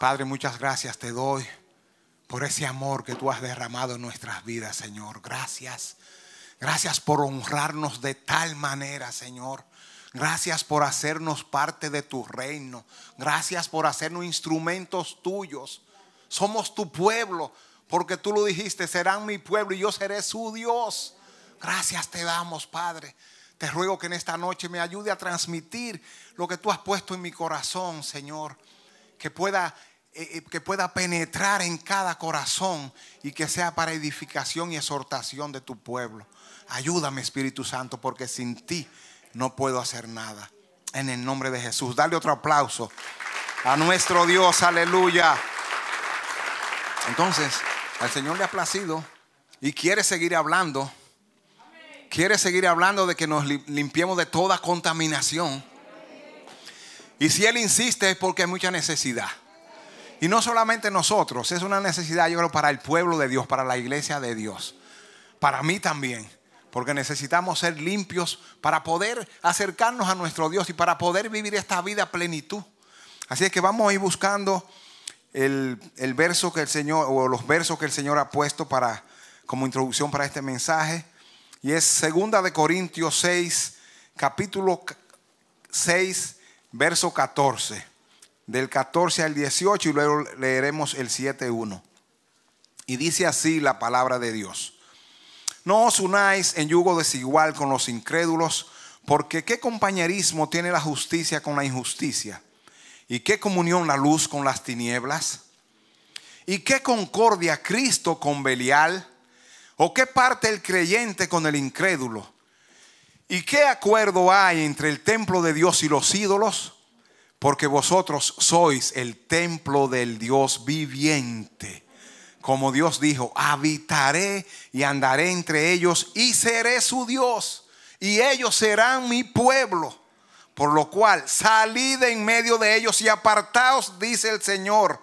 Padre, muchas gracias te doy por ese amor que tú has derramado en nuestras vidas, Señor. Gracias. Gracias por honrarnos de tal manera, Señor. Gracias por hacernos parte de tu reino. Gracias por hacernos instrumentos tuyos. Somos tu pueblo, porque tú lo dijiste, serán mi pueblo y yo seré su Dios. Gracias te damos, Padre. Te ruego que en esta noche me ayude a transmitir lo que tú has puesto en mi corazón, Señor. Que pueda eh, eh, que pueda penetrar en cada corazón y que sea para edificación y exhortación de tu pueblo. Ayúdame Espíritu Santo porque sin ti no puedo hacer nada. En el nombre de Jesús, dale otro aplauso a nuestro Dios, aleluya. Entonces, al Señor le ha placido y quiere seguir hablando. Quiere seguir hablando de que nos limpiemos de toda contaminación. Y si Él insiste es porque hay mucha necesidad. Y no solamente nosotros, es una necesidad, yo creo, para el pueblo de Dios, para la iglesia de Dios, para mí también, porque necesitamos ser limpios para poder acercarnos a nuestro Dios y para poder vivir esta vida a plenitud. Así es que vamos a ir buscando el, verso que el Señor, o los versos que el Señor ha puesto para, como introducción para este mensaje. Y es segunda de Corintios 6, capítulo 6, verso 14 del 14 al 18 y luego leeremos el 7.1. Y dice así la palabra de Dios. No os unáis en yugo desigual con los incrédulos, porque qué compañerismo tiene la justicia con la injusticia, y qué comunión la luz con las tinieblas, y qué concordia Cristo con Belial, o qué parte el creyente con el incrédulo, y qué acuerdo hay entre el templo de Dios y los ídolos, porque vosotros sois el templo del Dios viviente. Como Dios dijo, habitaré y andaré entre ellos y seré su Dios y ellos serán mi pueblo. Por lo cual, salid en medio de ellos y apartaos, dice el Señor,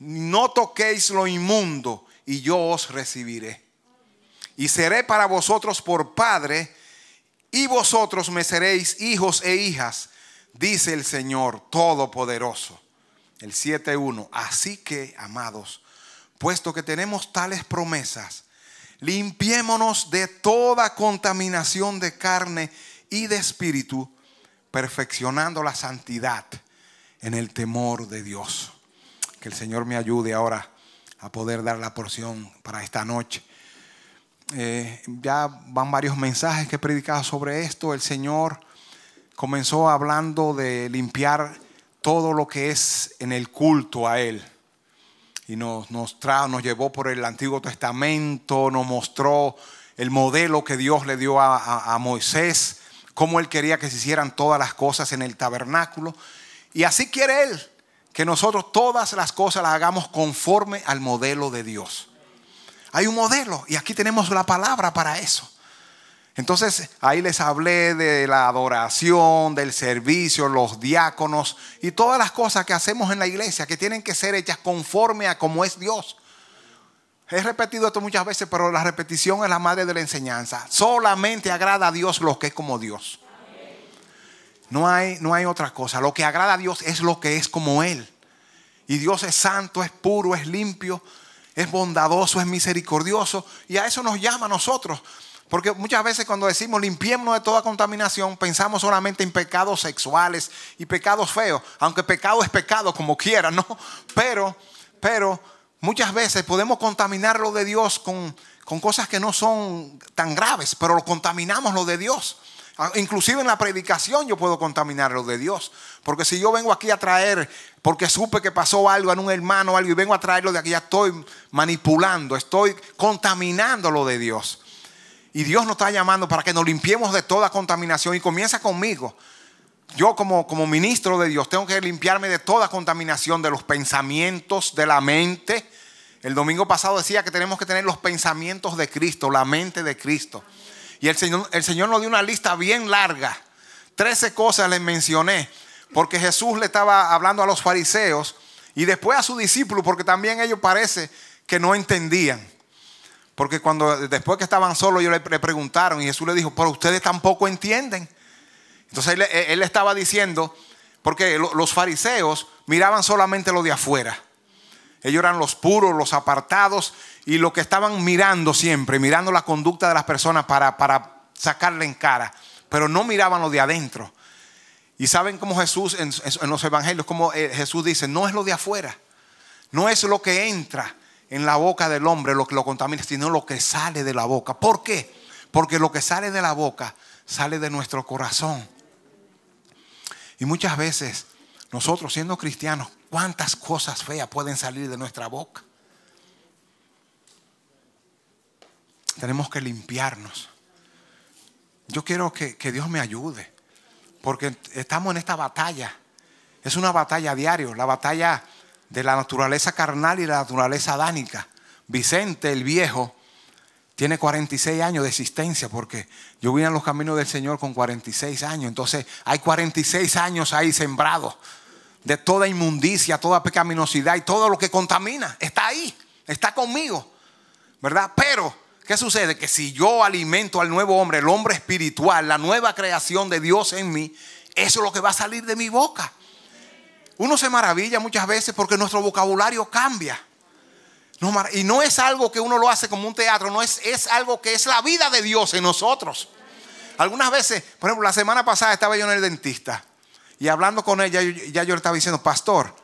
no toquéis lo inmundo y yo os recibiré. Y seré para vosotros por Padre y vosotros me seréis hijos e hijas dice el Señor Todopoderoso. El 7.1. Así que, amados, puesto que tenemos tales promesas, limpiémonos de toda contaminación de carne y de espíritu, perfeccionando la santidad en el temor de Dios. Que el Señor me ayude ahora a poder dar la porción para esta noche. Eh, ya van varios mensajes que he predicado sobre esto. El Señor comenzó hablando de limpiar todo lo que es en el culto a Él. Y nos, nos, nos llevó por el Antiguo Testamento, nos mostró el modelo que Dios le dio a, a Moisés, cómo Él quería que se hicieran todas las cosas en el tabernáculo. Y así quiere Él, que nosotros todas las cosas las hagamos conforme al modelo de Dios. Hay un modelo y aquí tenemos la palabra para eso. Entonces ahí les hablé de la adoración, del servicio, los diáconos y todas las cosas que hacemos en la iglesia que tienen que ser hechas conforme a como es Dios. He repetido esto muchas veces, pero la repetición es la madre de la enseñanza. Solamente agrada a Dios lo que es como Dios. No hay, no hay otra cosa. Lo que agrada a Dios es lo que es como Él. Y Dios es santo, es puro, es limpio, es bondadoso, es misericordioso. Y a eso nos llama a nosotros. Porque muchas veces cuando decimos limpiémonos de toda contaminación, pensamos solamente en pecados sexuales y pecados feos, aunque pecado es pecado como quiera, ¿no? Pero, pero muchas veces podemos contaminar lo de Dios con, con cosas que no son tan graves, pero lo contaminamos lo de Dios. Ah, inclusive en la predicación yo puedo contaminar lo de Dios. Porque si yo vengo aquí a traer, porque supe que pasó algo en un hermano o algo, y vengo a traerlo de aquí, ya estoy manipulando, estoy contaminando lo de Dios. Y Dios nos está llamando para que nos limpiemos de toda contaminación. Y comienza conmigo. Yo como, como ministro de Dios tengo que limpiarme de toda contaminación, de los pensamientos, de la mente. El domingo pasado decía que tenemos que tener los pensamientos de Cristo, la mente de Cristo. Y el Señor, el Señor nos dio una lista bien larga. Trece cosas les mencioné, porque Jesús le estaba hablando a los fariseos y después a sus discípulos, porque también ellos parece que no entendían. Porque cuando después que estaban solos, ellos le preguntaron y Jesús le dijo, pero ustedes tampoco entienden. Entonces él, estaba diciendo, porque los fariseos miraban solamente lo de afuera. Ellos eran los puros, los apartados y lo que estaban mirando siempre, mirando la conducta de las personas para, sacarle en cara, pero no miraban lo de adentro. Y saben cómo Jesús en, en los evangelios, como eh, Jesús dice, no es lo de afuera, no es lo que entra, en la boca del hombre lo que lo contamina, sino lo que sale de la boca. ¿Por qué? Porque lo que sale de la boca sale de nuestro corazón. Y muchas veces nosotros siendo cristianos, ¿cuántas cosas feas pueden salir de nuestra boca? Tenemos que limpiarnos. Yo quiero que, Dios me ayude, porque estamos en esta batalla. Es una batalla diaria, la batalla de la naturaleza carnal y la naturaleza adánica. Vicente el Viejo tiene 46 años de existencia porque yo vine a los caminos del Señor con 46 años. Entonces hay 46 años ahí sembrados de toda inmundicia, toda pecaminosidad y todo lo que contamina. Está ahí, está conmigo. ¿Verdad? Pero, ¿qué sucede? Que si yo alimento al nuevo hombre, el hombre espiritual, la nueva creación de Dios en mí, eso es lo que va a salir de mi boca. Uno se maravilla muchas veces porque nuestro vocabulario cambia. y no es algo que uno lo hace como un teatro, no es, es algo que es la vida de Dios en nosotros. Algunas veces, por ejemplo, la semana pasada estaba yo en el dentista y hablando con él, ya, yo le estaba diciendo, pastor,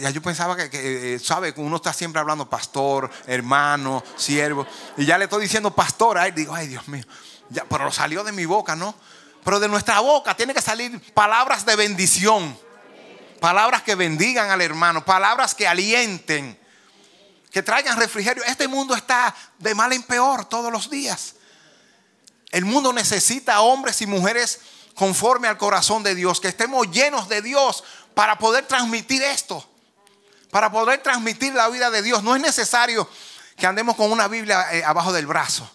ya yo pensaba que, que, eh, sabe, uno está siempre hablando pastor, hermano, siervo, y ya le estoy diciendo pastor, ahí digo, ay Dios mío, ya, pero salió de mi boca, ¿no? Pero de nuestra boca tiene que salir palabras de bendición palabras que bendigan al hermano, palabras que alienten, que traigan refrigerio. Este mundo está de mal en peor todos los días. El mundo necesita hombres y mujeres conforme al corazón de Dios, que estemos llenos de Dios para poder transmitir esto, para poder transmitir la vida de Dios. No es necesario que andemos con una Biblia eh, abajo del brazo.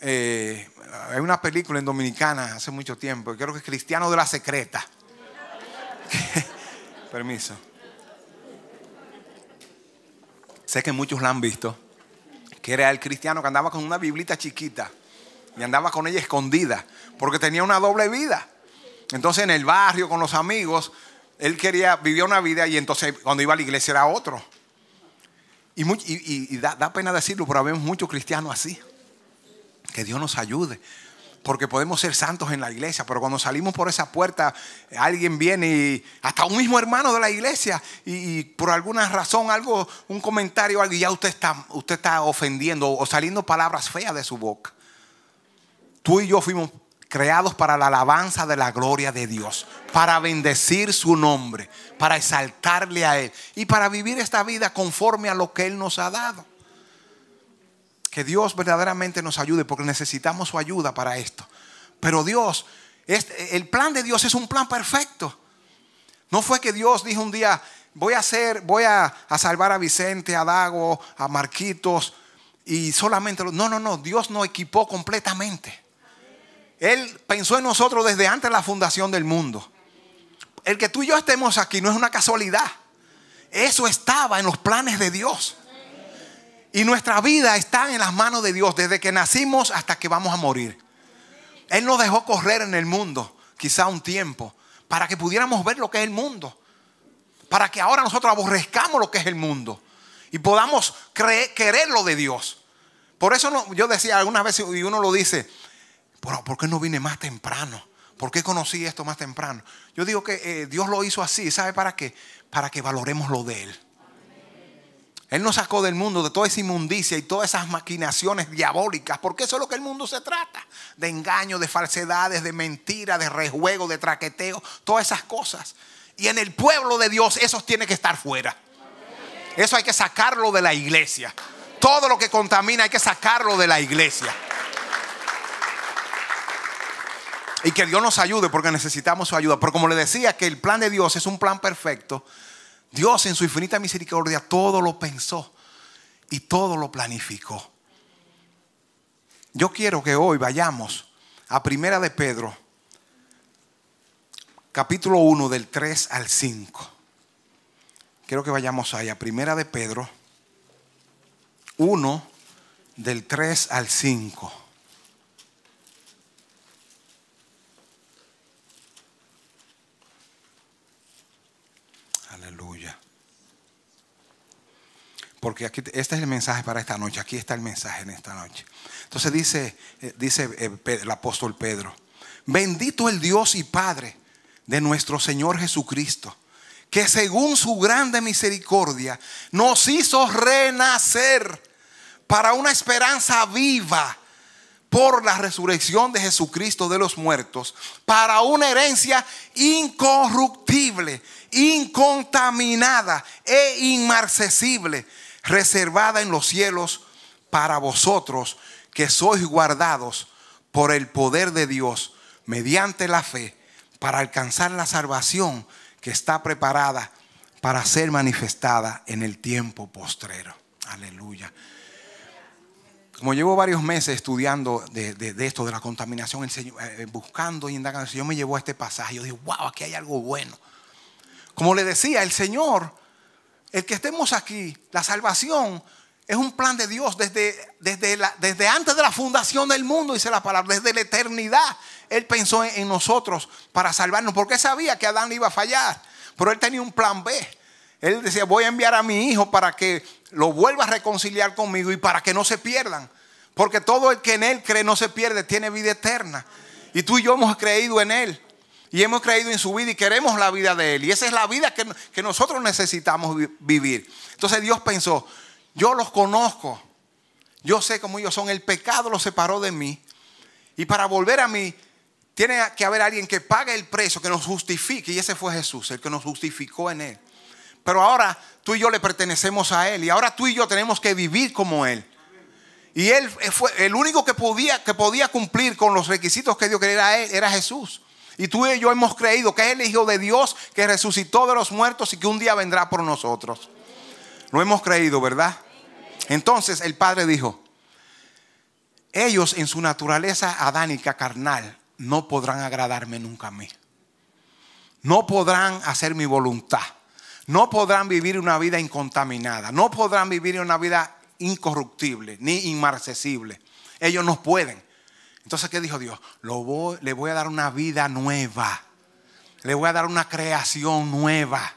Eh, hay una película en Dominicana hace mucho tiempo, creo que es Cristiano de la Secreta Permiso. Sé que muchos la han visto, que era el cristiano que andaba con una biblita chiquita y andaba con ella escondida, porque tenía una doble vida. Entonces en el barrio, con los amigos, él quería, vivía una vida y entonces cuando iba a la iglesia era otro. Y, da, da, pena decirlo, pero habemos muchos cristianos así. Que Dios nos ayude porque podemos ser santos en la iglesia, pero cuando salimos por esa puerta, alguien viene y hasta un mismo hermano de la iglesia y, por alguna razón algo, un comentario, algo, y ya usted está, usted está ofendiendo o saliendo palabras feas de su boca. Tú y yo fuimos creados para la alabanza de la gloria de Dios, para bendecir su nombre, para exaltarle a Él y para vivir esta vida conforme a lo que Él nos ha dado. Que Dios verdaderamente nos ayude porque necesitamos su ayuda para esto. Pero Dios, el plan de Dios es un plan perfecto. No fue que Dios dijo un día, voy a hacer, voy a, salvar a Vicente, a Dago, a Marquitos y solamente... no, no, no, Dios nos equipó completamente. Él pensó en nosotros desde antes de la fundación del mundo. El que tú y yo estemos aquí no es una casualidad. Eso estaba en los planes de Dios. Y nuestra vida está en las manos de Dios desde que nacimos hasta que vamos a morir. Él nos dejó correr en el mundo, quizá un tiempo, para que pudiéramos ver lo que es el mundo. Para que ahora nosotros aborrezcamos lo que es el mundo y podamos querer lo de Dios. Por eso yo decía algunas veces, y uno lo dice, ¿por, qué no vine más temprano? ¿Por qué conocí esto más temprano? Yo digo que eh, Dios lo hizo así, ¿sabe para qué? Para que valoremos lo de Él. Él nos sacó del mundo de toda esa inmundicia y todas esas maquinaciones diabólicas, porque eso es lo que el mundo se trata, de engaño, de falsedades, de mentiras, de rejuego, de traqueteo, todas esas cosas. Y en el pueblo de Dios eso tiene que estar fuera. Eso hay que sacarlo de la iglesia. Todo lo que contamina hay que sacarlo de la iglesia. Y que Dios nos ayude porque necesitamos su ayuda. Pero como le decía, que el plan de Dios es un plan perfecto Dios en su infinita misericordia todo lo pensó y todo lo planificó. Yo quiero que hoy vayamos a Primera de Pedro, capítulo 1 del 3 al 5. Quiero que vayamos ahí a Primera de Pedro 1 del 3 al 5. Porque aquí, este es el mensaje para esta noche. Aquí está el mensaje en esta noche. Entonces dice, eh, dice eh, el apóstol Pedro, bendito el Dios y Padre de nuestro Señor Jesucristo, que según su grande misericordia nos hizo renacer para una esperanza viva por la resurrección de Jesucristo de los muertos, para una herencia incorruptible, incontaminada e inmarcesible reservada en los cielos para vosotros que sois guardados por el poder de Dios mediante la fe para alcanzar la salvación que está preparada para ser manifestada en el tiempo postrero. Aleluya. Como llevo varios meses estudiando de, esto, de la contaminación, Señor, eh, buscando y indagando, el Señor me llevó a este pasaje. Yo dije, wow, aquí hay algo bueno. Como le decía, el Señor el que estemos aquí, la salvación es un plan de Dios desde, desde, desde, antes de la fundación del mundo, dice la palabra, desde la eternidad. Él pensó en, en nosotros para salvarnos, porque sabía que Adán iba a fallar, pero él tenía un plan B. Él decía, voy a enviar a mi hijo para que lo vuelva a reconciliar conmigo y para que no se pierdan. Porque todo el que en él cree no se pierde, tiene vida eterna. Y tú y yo hemos creído en él y hemos creído en su vida y queremos la vida de Él. Y esa es la vida que, nosotros necesitamos vivir. Entonces Dios pensó, yo los conozco, yo sé cómo ellos son, el pecado los separó de mí. Y para volver a mí, tiene que haber alguien que pague el precio, que nos justifique. Y ese fue Jesús, el que nos justificó en Él. Pero ahora tú y yo le pertenecemos a Él. Y ahora tú y yo tenemos que vivir como Él. Y Él fue el único que podía, que podía cumplir con los requisitos que Dios quería él, era Jesús. Y tú y yo hemos creído que es el Hijo de Dios que resucitó de los muertos y que un día vendrá por nosotros. Lo hemos creído, ¿verdad? Entonces el Padre dijo, ellos en su naturaleza adánica carnal no podrán agradarme nunca a mí. No podrán hacer mi voluntad. No podrán vivir una vida incontaminada. No podrán vivir una vida incorruptible ni inmarcesible. Ellos no pueden. Entonces, ¿qué dijo Dios? Lo voy, le voy a dar una vida nueva. Le voy a dar una creación nueva.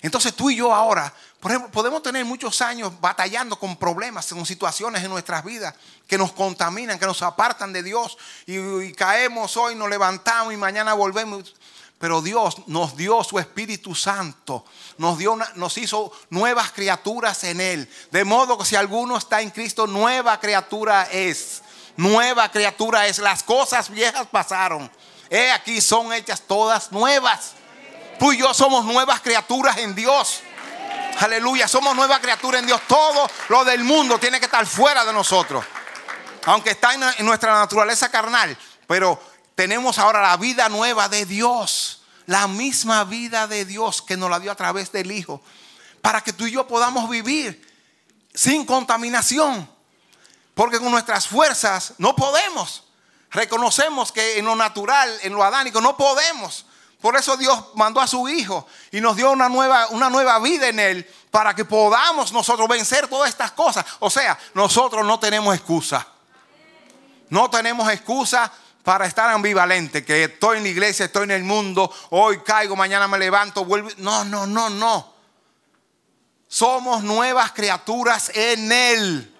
Entonces tú y yo ahora, por ejemplo, podemos tener muchos años batallando con problemas, con situaciones en nuestras vidas que nos contaminan, que nos apartan de Dios y, caemos hoy, nos levantamos y mañana volvemos. Pero Dios nos dio su Espíritu Santo, nos, dio nos hizo nuevas criaturas en Él. De modo que si alguno está en Cristo, nueva criatura es nueva criatura es. Las cosas viejas pasaron. He aquí son hechas todas nuevas. Tú y yo somos nuevas criaturas en Dios. Aleluya, somos nueva criatura en Dios. Todo lo del mundo tiene que estar fuera de nosotros. Aunque está en nuestra naturaleza carnal. Pero tenemos ahora la vida nueva de Dios. La misma vida de Dios que nos la dio a través del Hijo. Para que tú y yo podamos vivir sin contaminación. Porque con nuestras fuerzas no podemos. Reconocemos que en lo natural, en lo adánico, no podemos. Por eso Dios mandó a su Hijo y nos dio una nueva, una nueva vida en Él para que podamos nosotros vencer todas estas cosas. O sea, nosotros no tenemos excusa. No tenemos excusa para estar ambivalente, que estoy en la iglesia, estoy en el mundo, hoy caigo, mañana me levanto, vuelvo. No, no, no, no. Somos nuevas criaturas en Él.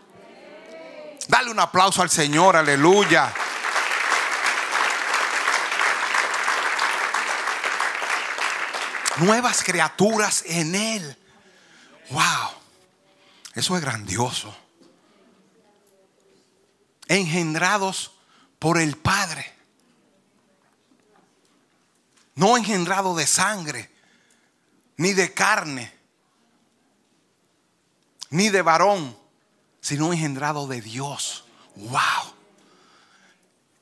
Dale un aplauso al Señor, aleluya. Nuevas criaturas en Él. Wow. Eso es grandioso. Engendrados por el Padre. No engendrado de sangre, ni de carne, ni de varón sino engendrado de Dios. ¡Wow!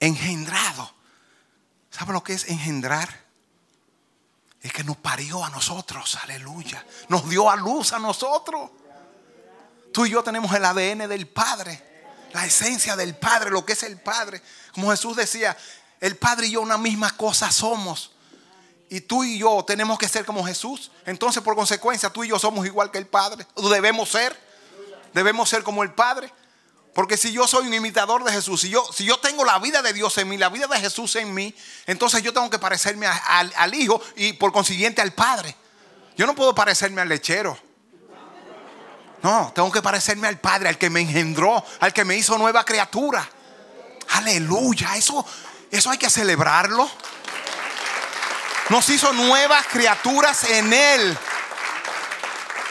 Engendrado. ¿Sabe lo que es engendrar? Es que nos parió a nosotros, aleluya. Nos dio a luz a nosotros. Tú y yo tenemos el ADN del Padre, la esencia del Padre, lo que es el Padre. Como Jesús decía, el Padre y yo una misma cosa somos. Y tú y yo tenemos que ser como Jesús. Entonces, por consecuencia, tú y yo somos igual que el Padre. Debemos ser. Debemos ser como el Padre. Porque si yo soy un imitador de Jesús, si yo, si yo tengo la vida de Dios en mí, la vida de Jesús en mí, entonces yo tengo que parecerme al Hijo y por consiguiente al Padre. Yo no puedo parecerme al lechero. No, tengo que parecerme al Padre, al que me engendró, al que me hizo nueva criatura. Aleluya, eso, eso hay que celebrarlo. Nos hizo nuevas criaturas en Él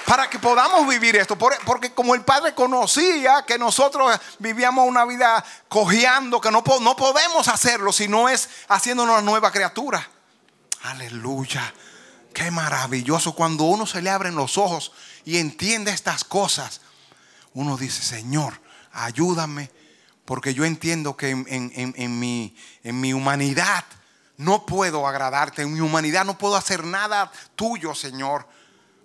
para que podamos vivir esto. Porque como el Padre conocía que nosotros vivíamos una vida cojeando, que no, no podemos hacerlo si no es haciéndonos una nueva criatura. Aleluya. Qué maravilloso cuando uno se le abren los ojos y entiende estas cosas. Uno dice, Señor, ayúdame, porque yo entiendo que en, en, mi, mi humanidad no puedo agradarte, en mi humanidad no puedo hacer nada tuyo, Señor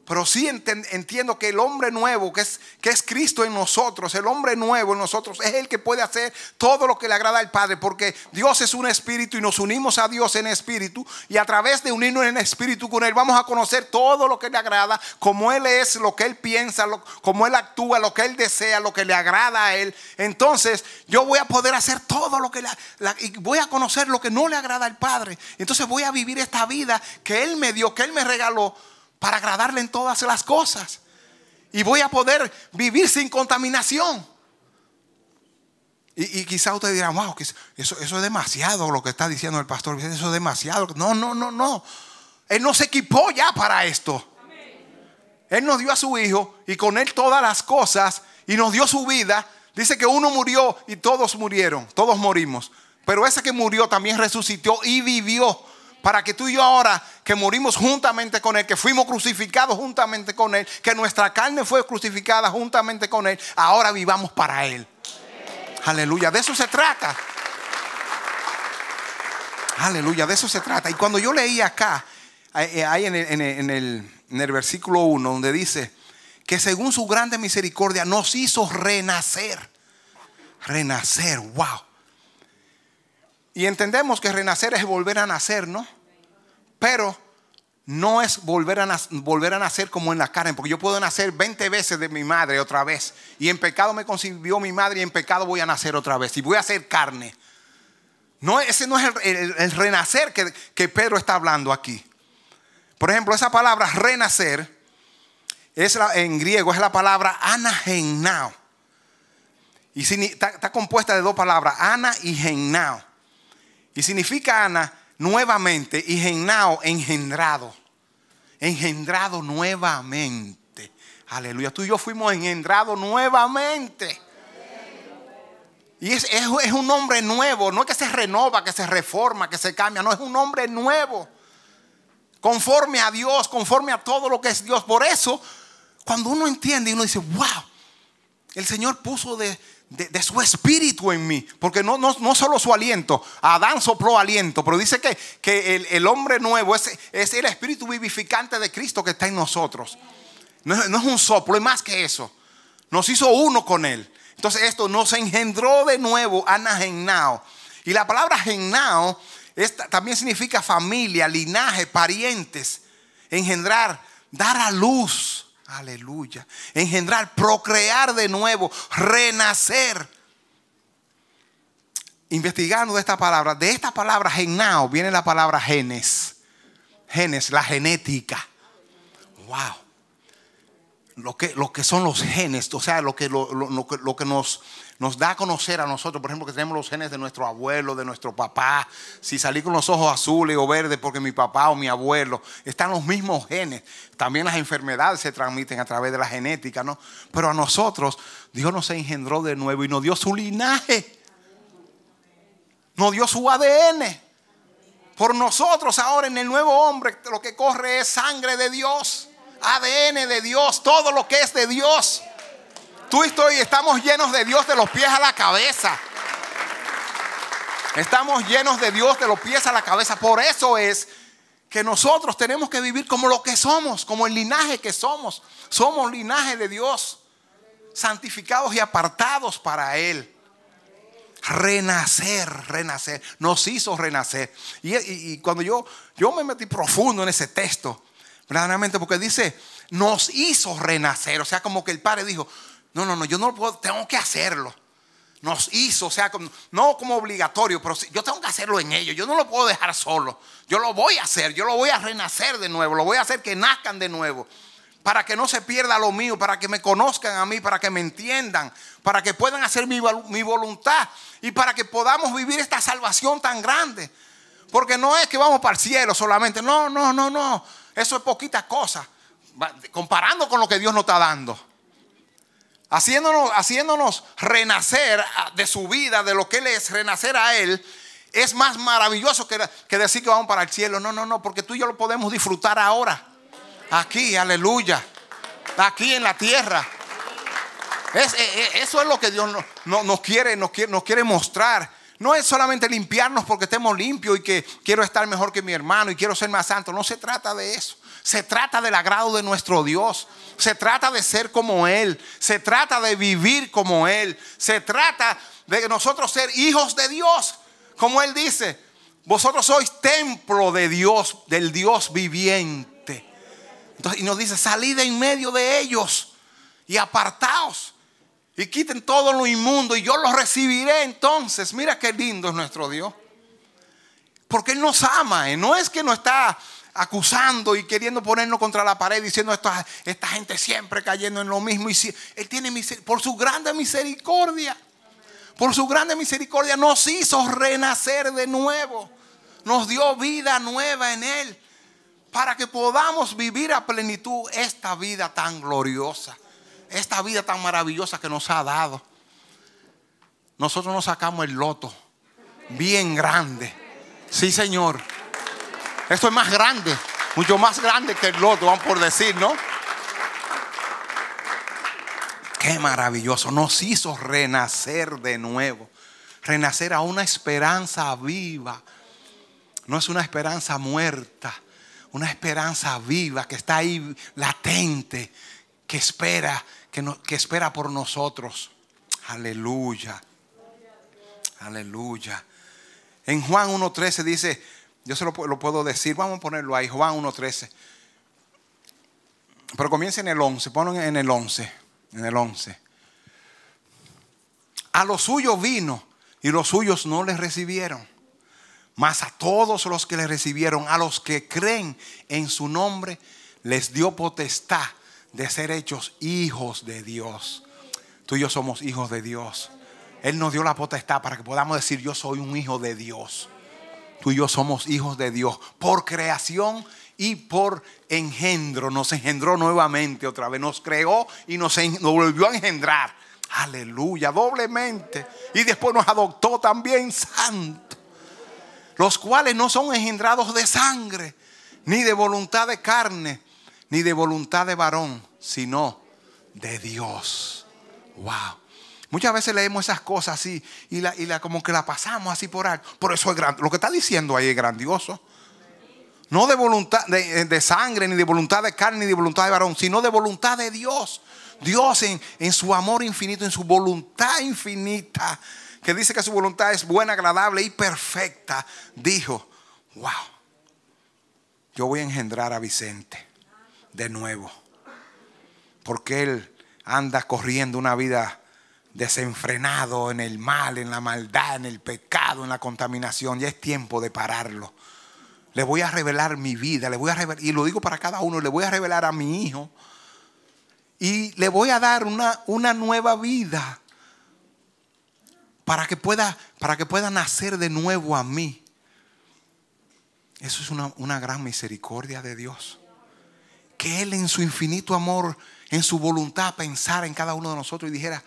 pero sí entiendo que el hombre nuevo, que es, que es Cristo en nosotros, el hombre nuevo en nosotros, es el que puede hacer todo lo que le agrada al Padre, porque Dios es un espíritu y nos unimos a Dios en espíritu, y a través de unirnos en espíritu con Él vamos a conocer todo lo que le agrada, como Él es, lo que Él piensa, cómo como Él actúa, lo que Él desea, lo que le agrada a Él. Entonces yo voy a poder hacer todo lo que le y voy a conocer lo que no le agrada al Padre. Entonces voy a vivir esta vida que Él me dio, que Él me regaló para agradarle en todas las cosas. Y voy a poder vivir sin contaminación. Y, quizá usted dirá, wow, eso, es demasiado lo que está diciendo el pastor. Eso es demasiado. No, no, no, no. Él no se equipó ya para esto. Él nos dio a su hijo y con él todas las cosas y nos dio su vida. Dice que uno murió y todos murieron, todos morimos. Pero ese que murió también resucitó y vivió para que tú y yo ahora que morimos juntamente con Él, que fuimos crucificados juntamente con Él, que nuestra carne fue crucificada juntamente con Él, ahora vivamos para Él. Aleluya, de eso se trata. Aleluya, de eso se trata. Y cuando yo leí acá, eh, eh, ahí en el, en el versículo 1, donde dice que según su grande misericordia nos hizo renacer. Renacer, wow. Y entendemos que renacer es volver a nacer, ¿no? pero no es volver a, nacer, como en la carne, porque yo puedo nacer 20 veces de mi madre otra vez, y en pecado me concibió mi madre y en pecado voy a nacer otra vez, y voy a ser carne. No, ese no es el, renacer que, Pedro está hablando aquí. Por ejemplo, esa palabra renacer es en griego es la palabra anagenao Y está, está, compuesta de dos palabras, ana y gennao. Y significa ana nuevamente y engendrado. Engendrado nuevamente. Aleluya. Tú y yo fuimos engendrados nuevamente. Y es, un hombre nuevo. No es que se renova, que se reforma, que se cambia. No, es un hombre nuevo. Conforme a Dios, conforme a todo lo que es Dios. Por eso, cuando uno entiende y uno dice, wow, el Señor puso de, de, su espíritu en mí. Porque no, no, solo su aliento, Adán sopló aliento, pero dice que, el, hombre nuevo es, es, el espíritu vivificante de Cristo que está en nosotros. No, es un soplo, es más que eso. Nos hizo uno con Él. Entonces esto nos engendró de nuevo, now Y la palabra genao también significa familia, linaje, parientes, engendrar, dar a luz. Aleluya. Engendrar, procrear de nuevo, renacer. Investigando de esta palabra, de esta palabra genao viene la palabra genes. Genes, la genética. Wow. Lo que, lo que son los genes, o sea, lo que, lo, que nos nos da a conocer a nosotros, por ejemplo, que tenemos los genes de nuestro abuelo, de nuestro papá. Si salí con los ojos azules o verdes porque mi papá o mi abuelo, están los mismos genes. También las enfermedades se transmiten a través de la genética, ¿no? Pero a nosotros Dios nos engendró de nuevo y nos dio su linaje. Nos dio su ADN. Por nosotros ahora en el nuevo hombre lo que corre es sangre de Dios, ADN de Dios, todo lo que es de Dios. Tú y estoy estamos llenos de Dios de los pies a la cabeza. Estamos llenos de Dios de los pies a la cabeza. Por eso es que nosotros tenemos que vivir como lo que somos, como el linaje que somos. Somos linaje de Dios, santificados y apartados para Él. Renacer, renacer, nos hizo renacer. Y, cuando yo, yo me metí profundo en ese texto, verdaderamente, porque dice, nos hizo renacer. O sea, como que el Padre dijo, no, no, no, yo no lo puedo, tengo que hacerlo. Nos hizo, o sea, no como obligatorio, pero yo tengo que hacerlo en ellos. Yo no lo puedo dejar solo. Yo lo voy a hacer, yo lo voy a renacer de nuevo, lo voy a hacer que nazcan de nuevo para que no se pierda lo mío, para que me conozcan a mí, para que me entiendan, para que puedan hacer mi, mi, voluntad y para que podamos vivir esta salvación tan grande. Porque no es que vamos para el cielo solamente, no, no, no, no, eso es poquita cosa, comparando con lo que Dios nos está dando haciéndonos, haciéndonos renacer de su vida, de lo que Él es, renacer a Él, es más maravilloso que, decir que vamos para el cielo. No, no, no, porque tú y yo lo podemos disfrutar ahora. Aquí, aleluya. Aquí en la tierra. E, e, eso es lo que Dios nos, quiere, nos, quiere, nos quiere mostrar. No es solamente limpiarnos porque estemos limpios y que quiero estar mejor que mi hermano y quiero ser más santo. No se trata de eso. Se trata del agrado de nuestro Dios. Se trata de ser como Él. Se trata de vivir como Él. Se trata de nosotros ser hijos de Dios. Como Él dice, vosotros sois templo de Dios, del Dios viviente. y nos dice, salid en medio de ellos y apartaos y quiten todo lo inmundo y yo los recibiré entonces. Mira qué lindo es nuestro Dios. Porque Él nos ama, ¿eh? no es que no está acusando y queriendo ponernos contra la pared, diciendo esta, esta gente siempre cayendo en lo mismo. Y si, él tiene por su grande misericordia, por su grande misericordia nos hizo renacer de nuevo, nos dio vida nueva en él, para que podamos vivir a plenitud esta vida tan gloriosa, esta vida tan maravillosa que nos ha dado. Nosotros nos sacamos el loto bien grande. Sí, Señor. Esto es más grande, mucho más grande que el otro, van por decir, ¿no? Qué maravilloso, nos hizo renacer de nuevo, renacer a una esperanza viva. No es una esperanza muerta, una esperanza viva que está ahí latente, que espera, que, que espera por nosotros. Aleluya. Aleluya. En Juan 1.13 dice, yo se lo, puedo decir, vamos a ponerlo ahí, Juan 1.13. Pero comienza en el 11, ponen en el 11, en el 11. A los suyos vino y los suyos no les recibieron. Mas a todos los que le recibieron, a los que creen en su nombre, les dio potestad de ser hechos hijos de Dios. Tú y yo somos hijos de Dios. Él nos dio la potestad para que podamos decir yo soy un hijo de Dios tú y yo somos hijos de Dios por creación y por engendro. Nos engendró nuevamente otra vez, nos creó y nos, volvió a engendrar. Aleluya, doblemente. Y después nos adoptó también santo. Los cuales no son engendrados de sangre, ni de voluntad de carne, ni de voluntad de varón, sino de Dios. Wow. Muchas veces leemos esas cosas así y, la, la, como que la pasamos así por alto. Por eso es grande. Lo que está diciendo ahí es grandioso. No de voluntad eh, de, sangre, ni de voluntad de carne, ni de voluntad de varón, sino de voluntad de Dios. Dios en, en su amor infinito, en su voluntad infinita, que dice que su voluntad es buena, agradable y perfecta, dijo, wow, yo voy a engendrar a Vicente de nuevo. Porque él anda corriendo una vida desenfrenado en el mal, en la maldad, en el pecado, en la contaminación. Ya es tiempo de pararlo. Le voy a revelar mi vida, le voy a revelar, y lo digo para cada uno, le voy a revelar a mi hijo. Y le voy a dar una, una nueva vida para que, pueda, para que pueda nacer de nuevo a mí. Eso es una, una gran misericordia de Dios. Que Él en su infinito amor, en su voluntad, pensara en cada uno de nosotros y dijera,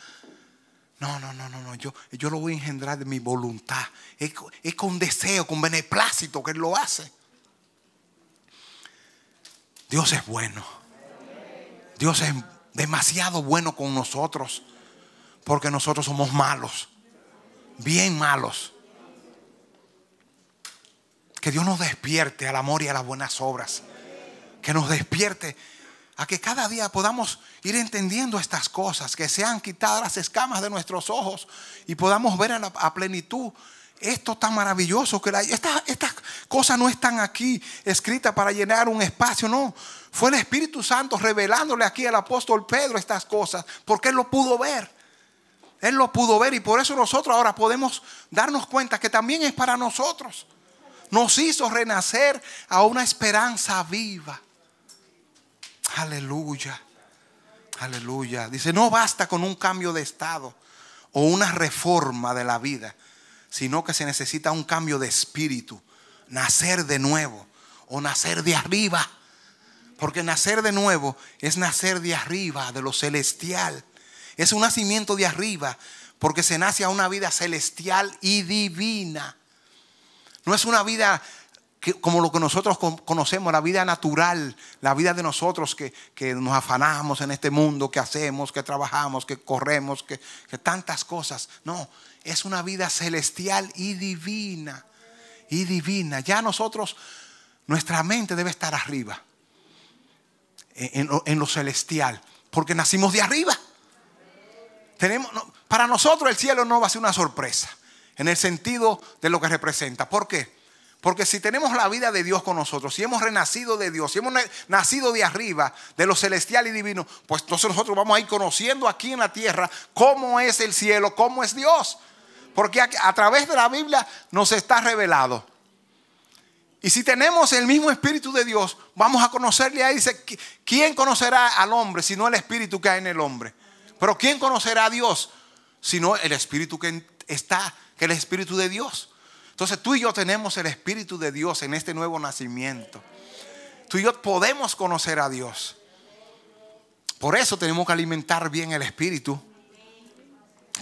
no, no, no, no, Yo, yo lo voy a engendrar de mi voluntad. Es, es con deseo, con beneplácito que Él lo hace. Dios es bueno. Dios es demasiado bueno con nosotros. Porque nosotros somos malos. Bien malos. Que Dios nos despierte al amor y a las buenas obras. Que nos despierte a que cada día podamos ir entendiendo estas cosas, que sean quitadas las escamas de nuestros ojos y podamos ver a, plenitud esto tan maravilloso que estas cosas no están aquí escritas para llenar un espacio, no. Fue el Espíritu Santo revelándole aquí al apóstol Pedro estas cosas, porque él lo pudo ver. Él lo pudo ver y por eso nosotros ahora podemos darnos cuenta que también es para nosotros. Nos hizo renacer a una esperanza viva. Aleluya. Aleluya. Dice, no basta con un cambio de estado o una reforma de la vida, sino que se necesita un cambio de espíritu, nacer de nuevo o nacer de arriba. Porque nacer de nuevo es nacer de arriba, de lo celestial. Es un nacimiento de arriba, porque se nace a una vida celestial y divina. No es una vida como lo que nosotros conocemos, la vida natural, la vida de nosotros que, nos afanamos en este mundo, que hacemos, que trabajamos, que corremos, que, tantas cosas. No, es una vida celestial y divina. Y divina. Ya nosotros, nuestra mente debe estar arriba, en, lo celestial, porque nacimos de arriba. Tenemos, para nosotros el cielo no va a ser una sorpresa, en el sentido de lo que representa. ¿Por qué? Porque si tenemos la vida de Dios con nosotros, si hemos renacido de Dios, si hemos nacido de arriba, de lo celestial y divino, pues entonces nosotros vamos a ir conociendo aquí en la tierra cómo es el cielo, cómo es Dios. Porque a, través de la Biblia nos está revelado. Y si tenemos el mismo Espíritu de Dios, vamos a conocerle ahí. Dice, ¿quién conocerá al hombre si no el Espíritu que hay en el hombre? Pero ¿quién conocerá a Dios si no el Espíritu que está, que es el Espíritu de Dios? Entonces tú y yo tenemos el Espíritu de Dios en este nuevo nacimiento. Tú y yo podemos conocer a Dios. Por eso tenemos que alimentar bien el Espíritu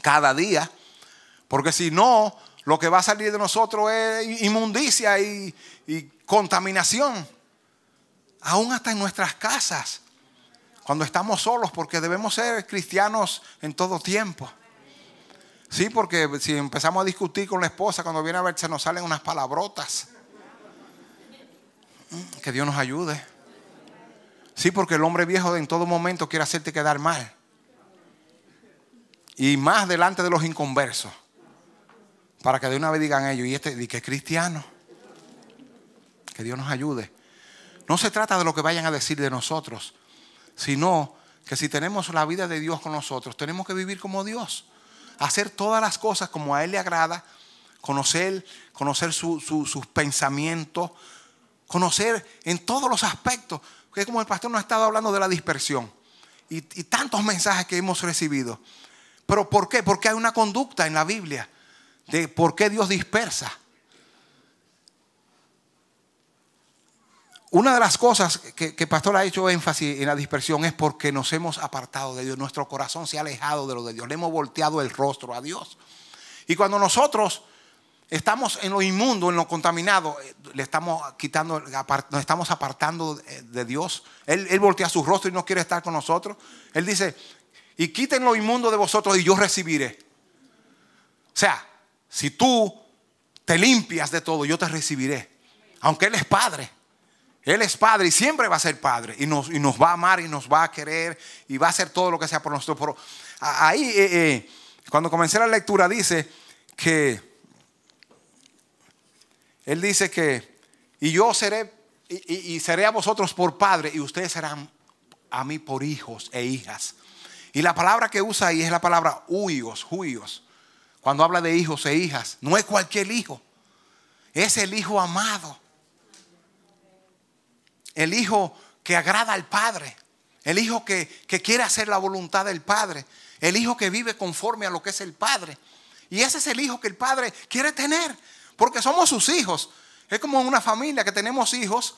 cada día. Porque si no, lo que va a salir de nosotros es inmundicia y, contaminación. Aún hasta en nuestras casas. Cuando estamos solos, porque debemos ser cristianos en todo tiempo. Sí, porque si empezamos a discutir con la esposa, cuando viene a ver, se nos salen unas palabrotas. Mm, que Dios nos ayude. Sí, porque el hombre viejo en todo momento quiere hacerte quedar mal. Y más delante de los inconversos. Para que de una vez digan ellos, y este, y que es cristiano. Que Dios nos ayude. No se trata de lo que vayan a decir de nosotros, sino que si tenemos la vida de Dios con nosotros, tenemos que vivir como Dios hacer todas las cosas como a Él le agrada, conocer, conocer sus pensamientos, conocer en todos los aspectos, que como el pastor nos ha estado hablando de la dispersión y tantos mensajes que hemos recibido. Pero ¿por qué? Porque hay una conducta en la Biblia de por qué Dios dispersa. Una de las cosas que, el Pastor ha hecho énfasis en la dispersión es porque nos hemos apartado de Dios, nuestro corazón se ha alejado de lo de Dios, le hemos volteado el rostro a Dios. Y cuando nosotros estamos en lo inmundo, en lo contaminado, eh, le estamos quitando, nos estamos apartando eh, de Dios. Él, él voltea su rostro y no quiere estar con nosotros. Él dice, y quiten lo inmundo de vosotros y yo recibiré. O sea, si tú te limpias de todo, yo te recibiré. Aunque Él es Padre. Él es padre y siempre va a ser padre y nos, va a amar y nos va a querer y va a hacer todo lo que sea por nosotros. ahí, eh, eh, cuando comencé la lectura, dice que Él dice que, y yo seré, y, seré a vosotros por padre y ustedes serán a mí por hijos e hijas. Y la palabra que usa ahí es la palabra huyos, huyos. Cuando habla de hijos e hijas, no es cualquier hijo, es el hijo amado el hijo que agrada al Padre, el hijo que, quiere hacer la voluntad del Padre, el hijo que vive conforme a lo que es el Padre. Y ese es el hijo que el Padre quiere tener, porque somos sus hijos. Es como una familia que tenemos hijos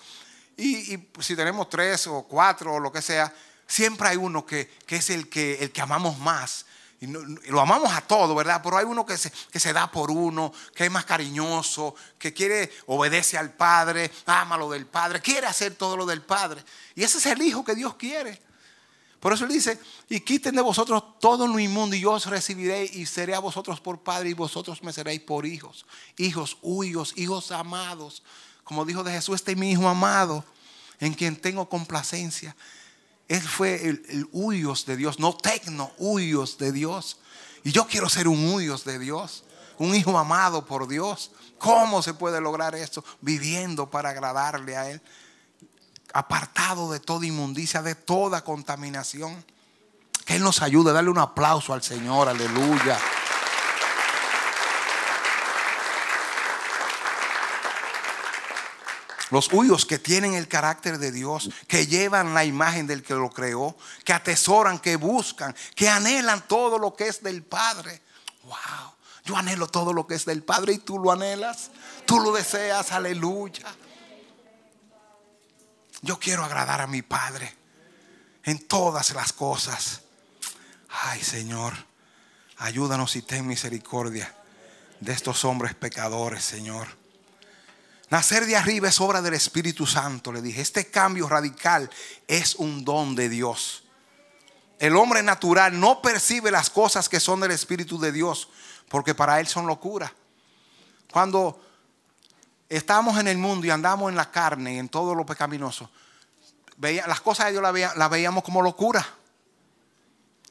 y, si tenemos tres o cuatro o lo que sea, siempre hay uno que, que es el que, el que amamos más, y lo amamos a todos, ¿verdad? Pero hay uno que se, que se, da por uno, que es más cariñoso, que quiere, obedece al Padre, ama lo del Padre, quiere hacer todo lo del Padre. Y ese es el Hijo que Dios quiere. Por eso él dice, y quiten de vosotros todo lo inmundo y yo os recibiré y seré a vosotros por Padre y vosotros me seréis por hijos. Hijos huyos, hijos amados. Como dijo de Jesús, este es mi Hijo amado, en quien tengo complacencia. Él fue el, huyos de Dios, no tecno, huyos de Dios. Y yo quiero ser un huyos de Dios, un hijo amado por Dios. ¿Cómo se puede lograr esto? Viviendo para agradarle a Él, apartado de toda inmundicia, de toda contaminación. Que Él nos ayude, darle un aplauso al Señor, aleluya. los suyos que tienen el carácter de Dios, que llevan la imagen del que lo creó, que atesoran, que buscan, que anhelan todo lo que es del Padre. Wow, yo anhelo todo lo que es del Padre y tú lo anhelas, tú lo deseas, aleluya. Yo quiero agradar a mi Padre en todas las cosas. Ay Señor, ayúdanos y ten misericordia de estos hombres pecadores, Señor. Nacer de arriba es obra del Espíritu Santo, le dije. Este cambio radical es un don de Dios. El hombre natural no percibe las cosas que son del Espíritu de Dios, porque para él son locura. Cuando estamos en el mundo y andamos en la carne y en todo lo pecaminoso, las cosas de Dios las, veíamos como locura.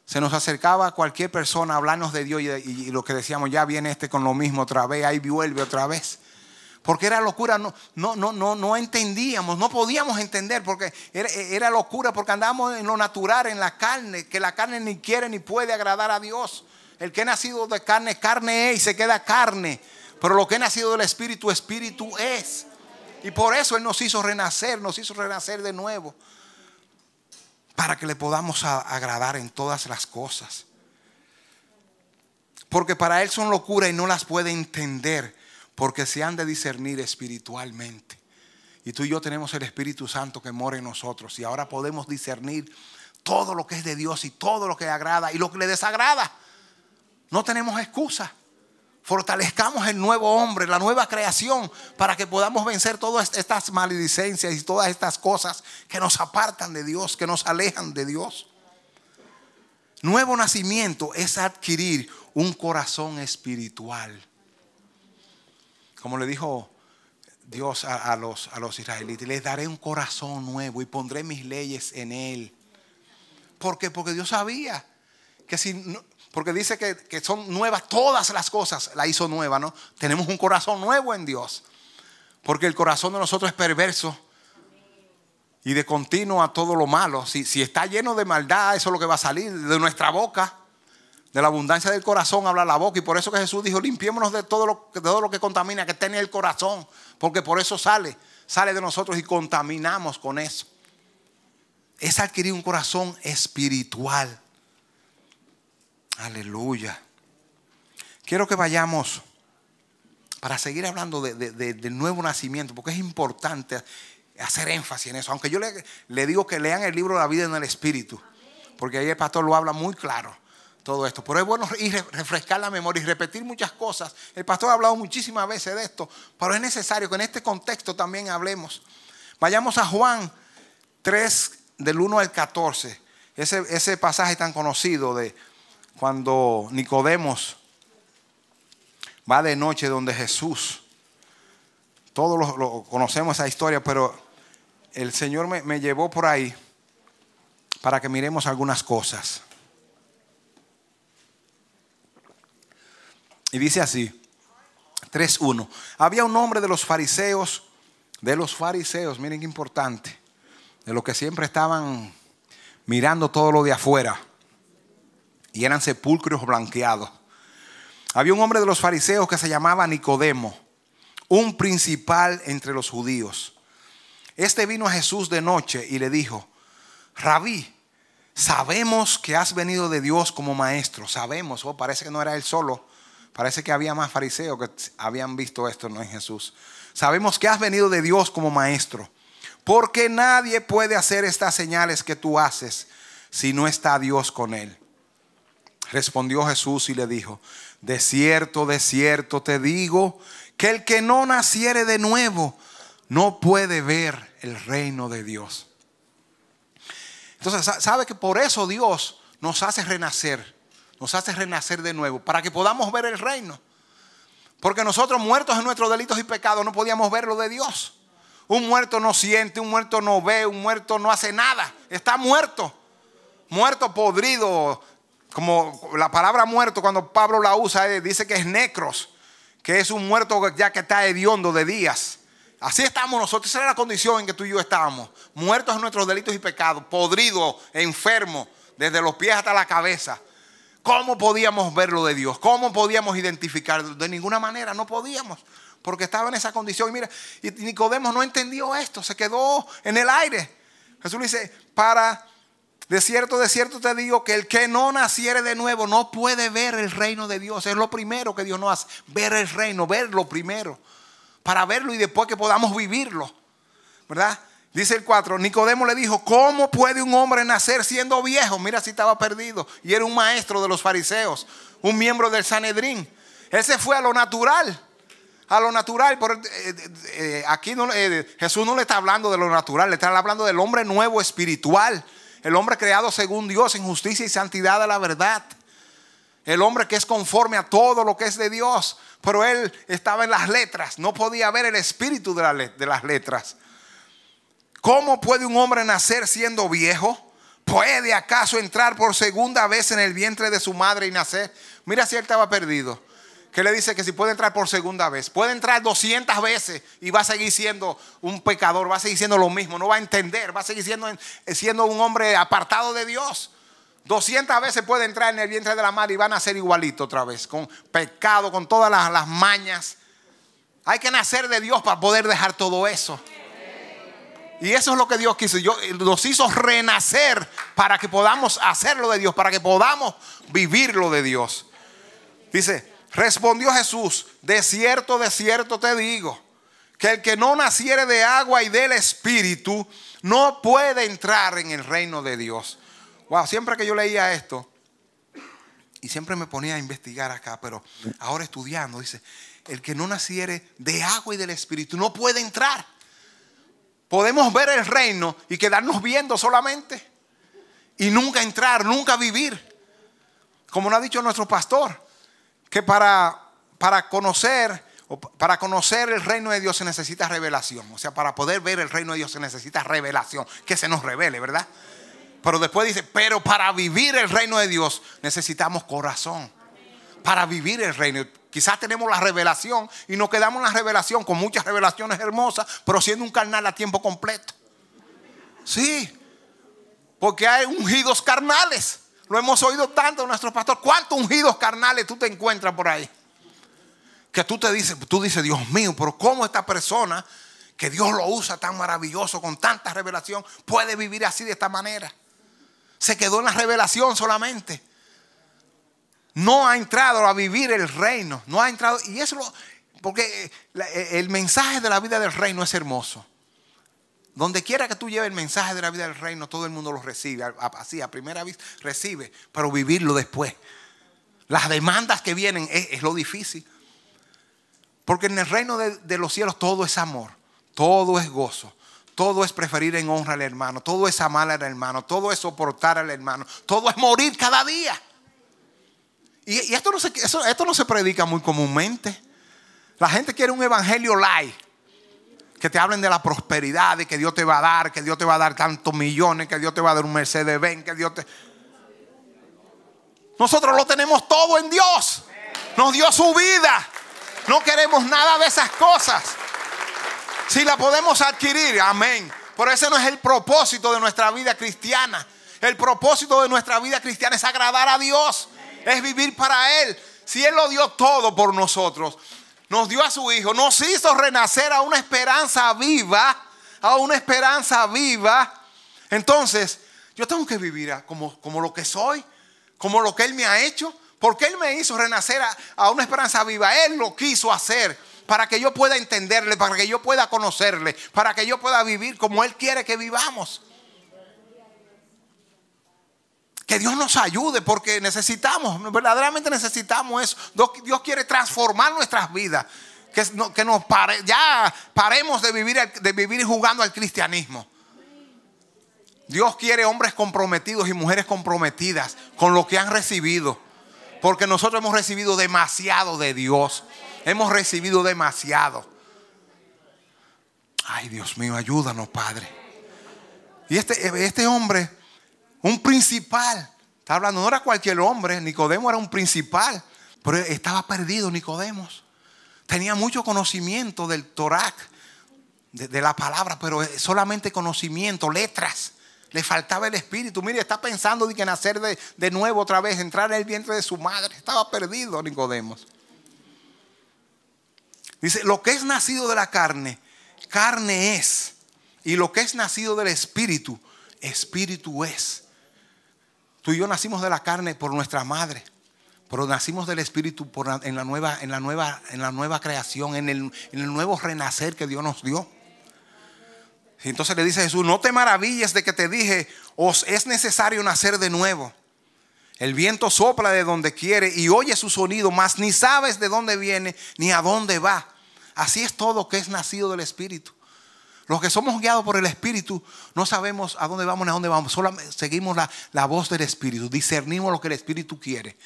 Se nos acercaba cualquier persona a hablarnos de Dios y, lo que decíamos, ya viene este con lo mismo otra vez, ahí vuelve otra vez. Porque era locura, no, no, no, no, no entendíamos, no podíamos entender, porque era, locura, porque andamos en lo natural, en la carne, que la carne ni quiere ni puede agradar a Dios. El que ha nacido de carne, carne es y se queda carne. Pero lo que ha nacido del Espíritu, Espíritu es. Y por eso Él nos hizo renacer, nos hizo renacer de nuevo. Para que le podamos agradar en todas las cosas. Porque para Él son locura y no las puede entender porque se han de discernir espiritualmente. Y tú y yo tenemos el Espíritu Santo que mora en nosotros y ahora podemos discernir todo lo que es de Dios y todo lo que le agrada y lo que le desagrada. No tenemos excusa. Fortalezcamos el nuevo hombre, la nueva creación, para que podamos vencer todas estas maledicencias y todas estas cosas que nos apartan de Dios, que nos alejan de Dios. Nuevo nacimiento es adquirir un corazón espiritual como le dijo Dios a, los, israelitas, les daré un corazón nuevo y pondré mis leyes en él. ¿Por qué? Porque Dios sabía que si, porque dice que, son nuevas todas las cosas, la hizo nueva, ¿no? Tenemos un corazón nuevo en Dios, porque el corazón de nosotros es perverso y de continuo a todo lo malo. si está lleno de maldad, eso es lo que va a salir de nuestra boca. De la abundancia del corazón habla la boca. Y por eso que Jesús dijo, limpiémonos de todo lo, que contamina, que tiene el corazón. Porque por eso sale, sale de nosotros y contaminamos con eso. Es adquirir un corazón espiritual. Aleluya. Quiero que vayamos para seguir hablando de, del nuevo nacimiento, porque es importante hacer énfasis en eso. Aunque yo le, le digo que lean el libro La vida en el Espíritu, porque ahí el pastor lo habla muy claro todo esto. Pero es bueno ir refrescar la memoria y repetir muchas cosas. El pastor ha hablado muchísimas veces de esto, pero es necesario que en este contexto también hablemos. Vayamos a Juan 3, del 1 al 14. Ese, pasaje tan conocido de cuando Nicodemos va de noche donde Jesús. Todos lo, conocemos esa historia, pero el Señor me llevó por ahí para que miremos algunas cosas. Y dice así, 3.1. Había un hombre de los fariseos, de los fariseos, miren qué importante, de los que siempre estaban mirando todo lo de afuera. Y eran sepulcros blanqueados. Había un hombre de los fariseos que se llamaba Nicodemo, un principal entre los judíos. Este vino a Jesús de noche y le dijo, Rabí, sabemos que has venido de Dios como maestro, sabemos, o oh, parece que no era él solo, Parece que había más fariseos que habían visto esto no en Jesús. Sabemos que has venido de Dios como maestro, porque nadie puede hacer estas señales que tú haces si no está Dios con él. Respondió Jesús y le dijo, de cierto, de cierto te digo, que el que no naciere de nuevo no puede ver el reino de Dios. Entonces, sabe que por eso Dios nos hace renacer nos hace renacer de nuevo para que podamos ver el reino. Porque nosotros muertos en nuestros delitos y pecados no podíamos ver lo de Dios. Un muerto no siente, un muerto no ve, un muerto no hace nada. Está muerto. Muerto podrido. Como la palabra muerto cuando Pablo la usa eh, dice que es necros, que es un muerto ya que está hediondo de días. Así estamos nosotros. Esa era la condición en que tú y yo estábamos. Muertos en nuestros delitos y pecados, Podrido, enfermo. desde los pies hasta la cabeza. ¿Cómo podíamos ver lo de Dios? ¿Cómo podíamos identificarlo? De ninguna manera, no podíamos, porque estaba en esa condición. Y mira, y Nicodemo no entendió esto, se quedó en el aire. Jesús le dice, para, de cierto, de cierto te digo que el que no naciere de nuevo no puede ver el reino de Dios. Es lo primero que Dios nos hace, ver el reino, verlo primero, para verlo y después que podamos vivirlo, ¿verdad? Dice el 4, Nicodemo le dijo, ¿cómo puede un hombre nacer siendo viejo? Mira si estaba perdido. Y era un maestro de los fariseos, un miembro del Sanedrín. Ese fue a lo natural, a lo natural. Eh, eh, eh, aquí no, Jesús no le está hablando de lo natural, le está hablando del hombre nuevo espiritual, el hombre creado según Dios en justicia y santidad a la verdad. El hombre que es conforme a todo lo que es de Dios. Pero él estaba en las letras, no podía ver el espíritu de las letras. ¿Cómo puede un hombre nacer siendo viejo? ¿Puede acaso entrar por segunda vez en el vientre de su madre y nacer? Mira si él estaba perdido. ¿Qué le dice que si puede entrar por segunda vez, puede entrar 200 veces y va a seguir siendo un pecador, va a seguir siendo lo mismo, no va a entender, va a seguir siendo, eh, siendo un hombre apartado de Dios. 200 veces puede entrar en el vientre de la madre y va a nacer igualito otra vez, con pecado, con todas las, las mañas. Hay que nacer de Dios para poder dejar todo eso. Y eso es lo que Dios quiso. Yo, eh, nos hizo renacer para que podamos hacerlo de Dios, para que podamos vivirlo de Dios. Dice, respondió Jesús, de cierto, de cierto te digo, que el que no naciere de agua y del Espíritu no puede entrar en el reino de Dios. Wow, siempre que yo leía esto, y siempre me ponía a investigar acá, pero ahora estudiando, dice, el que no naciere de agua y del Espíritu no puede entrar podemos ver el reino y quedarnos viendo solamente y nunca entrar, nunca vivir. Como nos ha dicho nuestro pastor, que para, para conocer para conocer el reino de Dios se necesita revelación. O sea, para poder ver el reino de Dios se necesita revelación, que se nos revele, ¿verdad? Pero después dice, pero para vivir el reino de Dios necesitamos corazón. Para vivir el reino. Quizás tenemos la revelación y nos quedamos en la revelación con muchas revelaciones hermosas, pero siendo un carnal a tiempo completo. Sí, porque hay ungidos carnales. Lo hemos oído tanto nuestro pastor. ¿Cuántos ungidos carnales tú te encuentras por ahí? Que tú te dices, tú dices, Dios mío, pero cómo esta persona que Dios lo usa tan maravilloso, con tanta revelación, puede vivir así de esta manera. Se quedó en la revelación solamente no ha entrado a vivir el reino, no ha entrado. Y eso, porque eh, eh, el mensaje de la vida del reino es hermoso. Donde quiera que tú lleves el mensaje de la vida del reino, todo el mundo lo recibe. Así, a primera vez recibe, pero vivirlo después. Las demandas que vienen es, lo difícil. Porque en el reino de, de los cielos todo es amor, todo es gozo, todo es preferir en honra al hermano, todo es amar al hermano, todo es soportar al hermano, todo es morir cada día. Y, esto, no se, esto no se predica muy comúnmente. La gente quiere un evangelio light. Que te hablen de la prosperidad, de que Dios te va a dar, que Dios te va a dar tantos millones, que Dios te va a dar un Mercedes Benz, que Dios te... Nosotros lo tenemos todo en Dios. Nos dio su vida. No queremos nada de esas cosas. Si la podemos adquirir, amén. Pero ese no es el propósito de nuestra vida cristiana. El propósito de nuestra vida cristiana es agradar a Dios es vivir para Él. Si Él lo dio todo por nosotros, nos dio a su Hijo, nos hizo renacer a una esperanza viva, a una esperanza viva. Entonces, yo tengo que vivir como, como lo que soy, como lo que Él me ha hecho, porque Él me hizo renacer a, a una esperanza viva. Él lo quiso hacer para que yo pueda entenderle, para que yo pueda conocerle, para que yo pueda vivir como Él quiere que vivamos que Dios nos ayude porque necesitamos, verdaderamente necesitamos eso. Dios quiere transformar nuestras vidas. Que, que nos ya paremos de vivir, de vivir jugando al cristianismo. Dios quiere hombres comprometidos y mujeres comprometidas con lo que han recibido. Porque nosotros hemos recibido demasiado de Dios. Hemos recibido demasiado. Ay, Dios mío, ayúdanos, Padre. Y este, este hombre un principal. Está hablando, no era cualquier hombre, Nicodemo era un principal, pero estaba perdido Nicodemos. Tenía mucho conocimiento del Torah, de, la palabra, pero solamente conocimiento, letras. Le faltaba el espíritu. Mire, está pensando de que nacer de, de nuevo otra vez, entrar en el vientre de su madre. Estaba perdido Nicodemos. Dice, lo que es nacido de la carne, carne es. Y lo que es nacido del espíritu, espíritu es. Tú y yo nacimos de la carne por nuestra madre, pero nacimos del Espíritu por en, la nueva, en, la nueva, en la nueva creación, en el, nuevo renacer que Dios nos dio. Y entonces le dice Jesús, no te maravilles de que te dije, os es necesario nacer de nuevo. El viento sopla de donde quiere y oye su sonido, mas ni sabes de dónde viene ni a dónde va. Así es todo que es nacido del Espíritu. Los que somos guiados por el Espíritu no sabemos a dónde vamos ni a dónde vamos. Solo seguimos la, voz del Espíritu. Discernimos lo que el Espíritu quiere.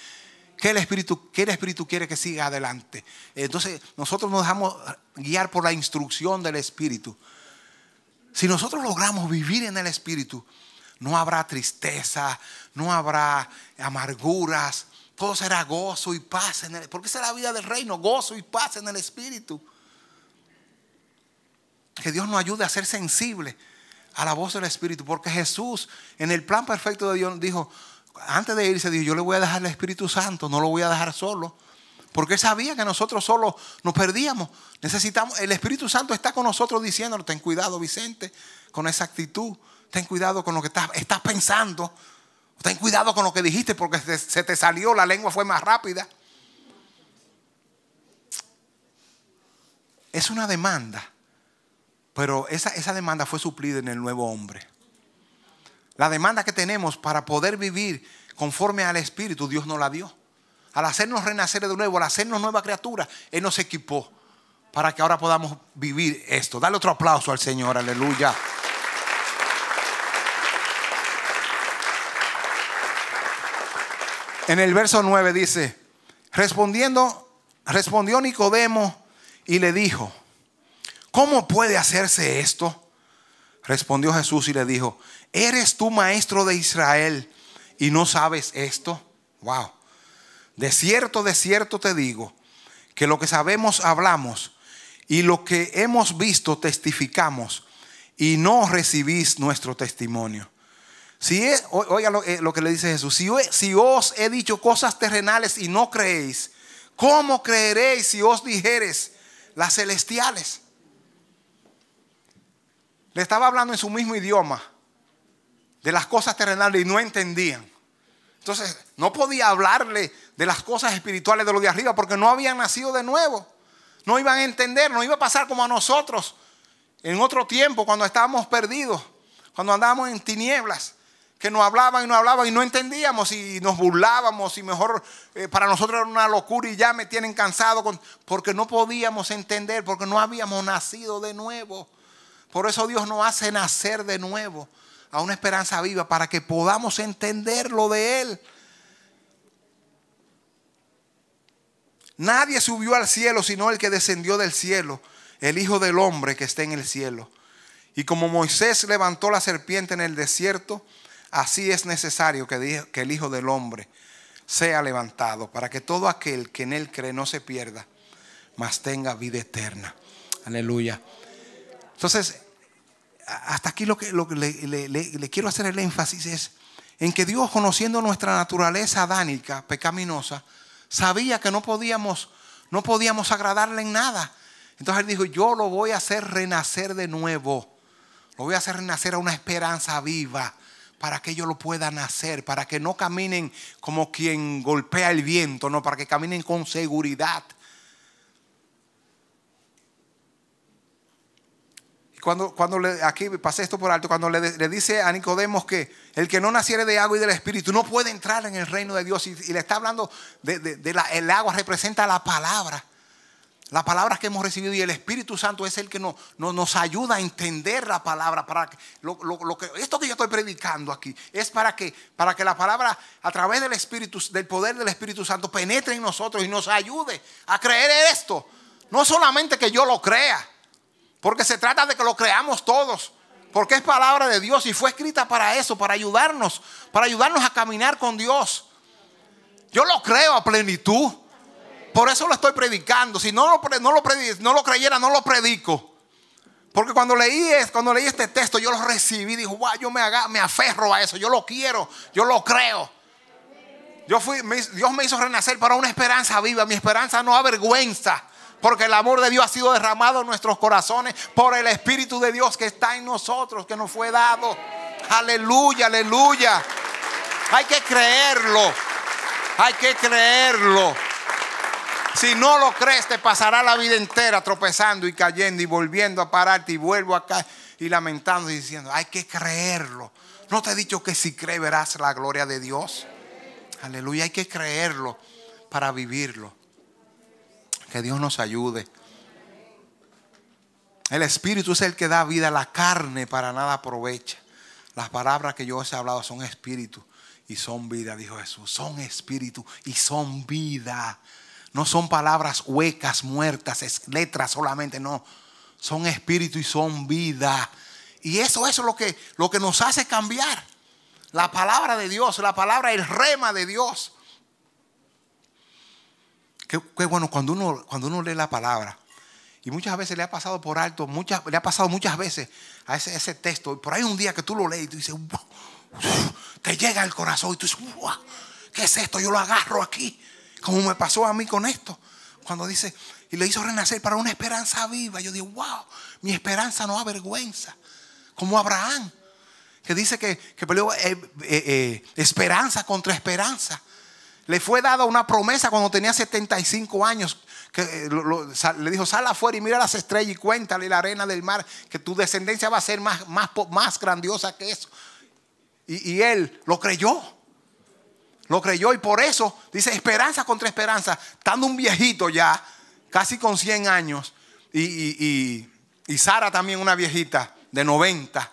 ¿Qué el Espíritu, el Espíritu quiere que siga adelante? Entonces nosotros nos dejamos guiar por la instrucción del Espíritu. Si nosotros logramos vivir en el Espíritu, no habrá tristeza, no habrá amarguras. Todo será gozo y paz en el Porque esa es la vida del reino, gozo y paz en el Espíritu. Que Dios nos ayude a ser sensible a la voz del Espíritu. Porque Jesús, en el plan perfecto de Dios, dijo, antes de irse, dijo, yo le voy a dejar el Espíritu Santo, no lo voy a dejar solo. Porque él sabía que nosotros solo nos perdíamos. Necesitamos, el Espíritu Santo está con nosotros diciéndonos, ten cuidado, Vicente, con esa actitud. Ten cuidado con lo que estás, estás pensando. Ten cuidado con lo que dijiste porque se te salió, la lengua fue más rápida. Es una demanda pero esa, demanda fue suplida en el nuevo hombre. La demanda que tenemos para poder vivir conforme al Espíritu, Dios nos la dio. Al hacernos renacer de nuevo, al hacernos nueva criatura, Él nos equipó para que ahora podamos vivir esto. Dale otro aplauso al Señor, aleluya. En el verso 9 dice, respondiendo, respondió Nicodemo y le dijo, ¿cómo puede hacerse esto? Respondió Jesús y le dijo, ¿eres tú maestro de Israel y no sabes esto? Wow. De cierto, de cierto te digo, que lo que sabemos hablamos y lo que hemos visto testificamos y no recibís nuestro testimonio. Si es, oiga eh, lo, que le dice Jesús, si, si os he dicho cosas terrenales y no creéis, ¿cómo creeréis si os dijeres las celestiales? Le estaba hablando en su mismo idioma de las cosas terrenales y no entendían. Entonces, no podía hablarle de las cosas espirituales de los de arriba porque no habían nacido de nuevo. No iban a entender, no iba a pasar como a nosotros en otro tiempo cuando estábamos perdidos, cuando andábamos en tinieblas, que nos hablaban y nos hablaban y no entendíamos y nos burlábamos y mejor eh, para nosotros era una locura y ya me tienen cansado porque no podíamos entender, porque no habíamos nacido de nuevo. Por eso Dios nos hace nacer de nuevo a una esperanza viva para que podamos entender lo de Él. Nadie subió al cielo sino el que descendió del cielo, el Hijo del Hombre que está en el cielo. Y como Moisés levantó la serpiente en el desierto, así es necesario que, el Hijo del Hombre sea levantado, para que todo aquel que en él cree no se pierda, mas tenga vida eterna. Aleluya. Entonces, hasta aquí lo que, lo le, quiero hacer el énfasis es en que Dios, conociendo nuestra naturaleza adánica, pecaminosa, sabía que no podíamos, no podíamos agradarle en nada. Entonces Él dijo, yo lo voy a hacer renacer de nuevo. Lo voy a hacer renacer a una esperanza viva para que yo lo puedan nacer, para que no caminen como quien golpea el viento, no, para que caminen con seguridad, cuando, cuando le, aquí pasé esto por alto, cuando le, dice a Nicodemos que el que no naciere de agua y del Espíritu no puede entrar en el reino de Dios. Y, le está hablando de, el agua, representa la palabra. La palabra que hemos recibido y el Espíritu Santo es el que nos, ayuda a entender la palabra. Para que, lo, que, esto que yo estoy predicando aquí es para que, para que la palabra a través del Espíritu, del poder del Espíritu Santo penetre en nosotros y nos ayude a creer esto. No solamente que yo lo crea, porque se trata de que lo creamos todos. Porque es palabra de Dios y fue escrita para eso, para ayudarnos, para ayudarnos a caminar con Dios. Yo lo creo a plenitud. Por eso lo estoy predicando. Si no lo, no lo, no lo creyera, no lo predico. Porque cuando leí, cuando leí este texto, yo lo recibí. Dijo, guau yo me, me aferro a eso. Yo lo quiero, yo lo creo. Yo fui, Dios me hizo renacer para una esperanza viva. Mi esperanza no avergüenza. Porque el amor de Dios ha sido derramado en nuestros corazones por el Espíritu de Dios que está en nosotros, que nos fue dado. Aleluya, aleluya. Hay que creerlo. Hay que creerlo. Si no lo crees, te pasará la vida entera tropezando y cayendo y volviendo a pararte y vuelvo acá y lamentando y diciendo, hay que creerlo. No te he dicho que si crees verás la gloria de Dios. Aleluya, hay que creerlo para vivirlo. Que Dios nos ayude. El Espíritu es el que da vida, la carne para nada aprovecha. Las palabras que yo os he hablado son espíritu y son vida, dijo Jesús. Son espíritu y son vida. No son palabras huecas, muertas, letras solamente, no. Son espíritu y son vida. Y eso, es lo que, lo que nos hace cambiar. La palabra de Dios, la palabra, el rema de Dios. Qué, bueno cuando uno, cuando uno lee la palabra. Y muchas veces le ha pasado por alto, muchas, le ha pasado muchas veces a ese, ese texto. Por ahí un día que tú lo lees y tú dices, te llega al corazón y tú dices, ¿qué es esto? Yo lo agarro aquí. Como me pasó a mí con esto. Cuando dice, y le hizo renacer para una esperanza viva. Yo digo, wow, mi esperanza no avergüenza. Como Abraham, que dice que, que peleó eh, eh, eh, esperanza contra esperanza le fue dada una promesa cuando tenía 75 años. Que eh, le dijo, sal afuera y mira las estrellas y cuéntale la arena del mar, que tu descendencia va a ser más, más, grandiosa que eso. Y, él lo creyó. Lo creyó y por eso dice esperanza contra esperanza, estando un viejito ya, casi con 100 años, y, y Sara también una viejita de 90,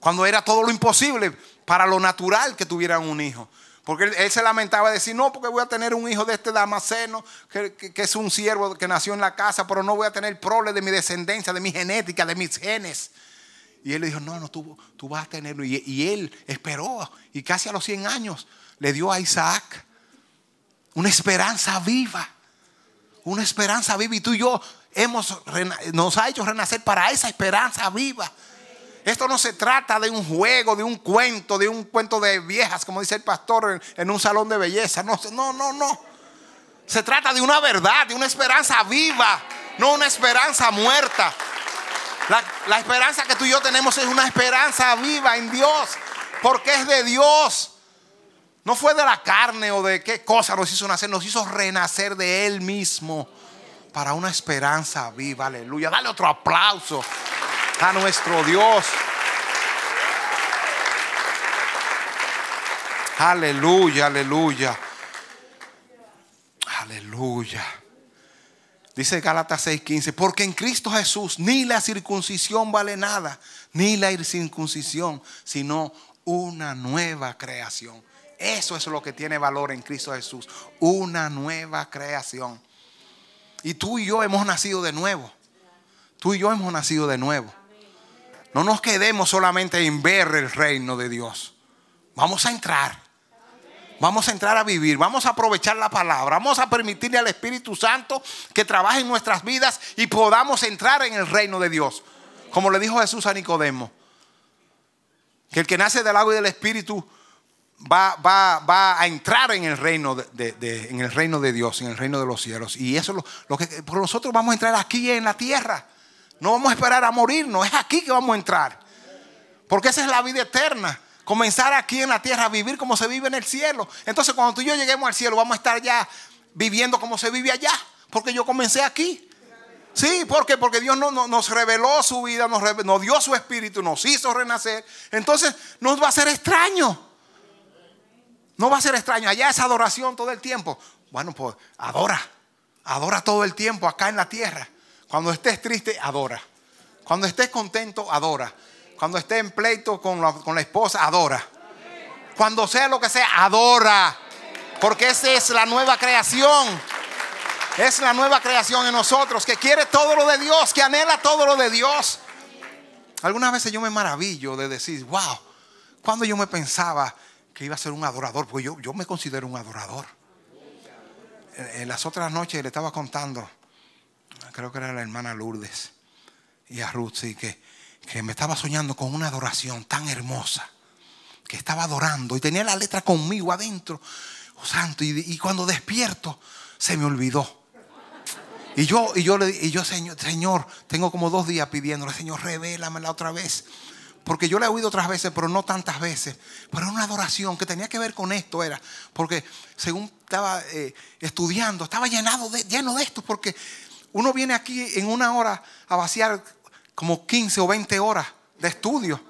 cuando era todo lo imposible para lo natural que tuvieran un hijo. Porque él, se lamentaba de decir, no, porque voy a tener un hijo de este Damaseno, que, es un siervo que nació en la casa, pero no voy a tener problemas de mi descendencia, de mi genética, de mis genes. Y él le dijo, no, no, tú, vas a tenerlo. Y, él esperó, y casi a los 100 años le dio a Isaac una esperanza viva, una esperanza viva. Y tú y yo hemos, nos ha hecho renacer para esa esperanza viva esto no se trata de un juego, de un cuento, de un cuento de viejas, como dice el pastor en, un salón de belleza. No, no, no, no. Se trata de una verdad, de una esperanza viva, no una esperanza muerta. La, la, esperanza que tú y yo tenemos es una esperanza viva en Dios, porque es de Dios. No fue de la carne o de qué cosa nos hizo nacer, nos hizo renacer de Él mismo para una esperanza viva. Aleluya. Dale otro aplauso a nuestro Dios. Aleluya, aleluya. Aleluya. Dice Gálatas 6:15, porque en Cristo Jesús ni la circuncisión vale nada, ni la incircuncisión, sino una nueva creación. Eso es lo que tiene valor en Cristo Jesús, una nueva creación. Y tú y yo hemos nacido de nuevo. Tú y yo hemos nacido de nuevo. No nos quedemos solamente en ver el reino de Dios. Vamos a entrar. Vamos a entrar a vivir, vamos a aprovechar la palabra, vamos a permitirle al Espíritu Santo que trabaje en nuestras vidas y podamos entrar en el reino de Dios. Como le dijo Jesús a Nicodemo, que el que nace del agua y del Espíritu va, va, va a entrar en el, reino de, en el reino de Dios, en el reino de los cielos. Y eso es lo, lo que nosotros vamos a entrar aquí en la tierra. No vamos a esperar a morir, no es aquí que vamos a entrar. Porque esa es la vida eterna. Comenzar aquí en la tierra, vivir como se vive en el cielo. Entonces cuando tú y yo lleguemos al cielo, vamos a estar ya viviendo como se vive allá. Porque yo comencé aquí. Sí, porque porque Dios no, nos reveló su vida, nos, dio su espíritu, nos hizo renacer. Entonces nos va a ser extraño. No va a ser extraño. Allá es adoración todo el tiempo. Bueno, pues adora. Adora todo el tiempo acá en la tierra. Cuando estés triste, adora. Cuando estés contento, adora. Cuando estés en pleito con la, esposa, adora. Cuando sea lo que sea, adora. Porque esa es la nueva creación. Es la nueva creación en nosotros que quiere todo lo de Dios, que anhela todo lo de Dios. Algunas veces yo me maravillo de decir, wow, cuando yo me pensaba que iba a ser un adorador, porque yo, yo me considero un adorador. las otras noches le estaba contando creo que era la hermana Lourdes y a Ruth, que, me estaba soñando con una adoración tan hermosa, que estaba adorando y tenía la letra conmigo adentro, oh, santo, y, cuando despierto se me olvidó. Y yo, y yo le y yo, señor, señor, tengo como dos días pidiéndole, Señor, revélamela otra vez. Porque yo la he oído otras veces, pero no tantas veces. Pero era una adoración que tenía que ver con esto era. Porque según estaba eh, estudiando, estaba llenado lleno de esto. Porque uno viene aquí en una hora a vaciar como 15 o 20 horas de estudio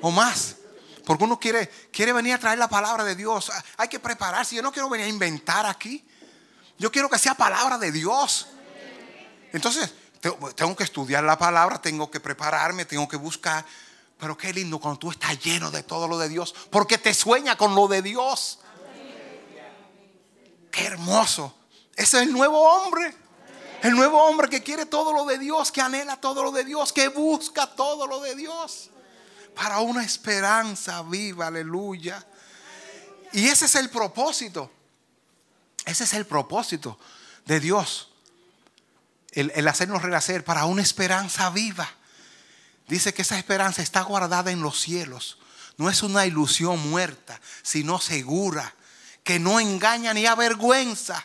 o más. Porque uno quiere, quiere venir a traer la palabra de Dios. Hay que prepararse. Yo no quiero venir a inventar aquí. Yo quiero que sea palabra de Dios. Entonces, tengo que estudiar la palabra, tengo que prepararme, tengo que buscar. Pero qué lindo cuando tú estás lleno de todo lo de Dios. Porque te sueña con lo de Dios. Qué hermoso. Ese es el nuevo hombre. El nuevo hombre que quiere todo lo de Dios, que anhela todo lo de Dios, que busca todo lo de Dios. Para una esperanza viva, aleluya. Y ese es el propósito. Ese es el propósito de Dios. El, hacernos renacer para una esperanza viva. Dice que esa esperanza está guardada en los cielos. No es una ilusión muerta, sino segura, que no engaña ni avergüenza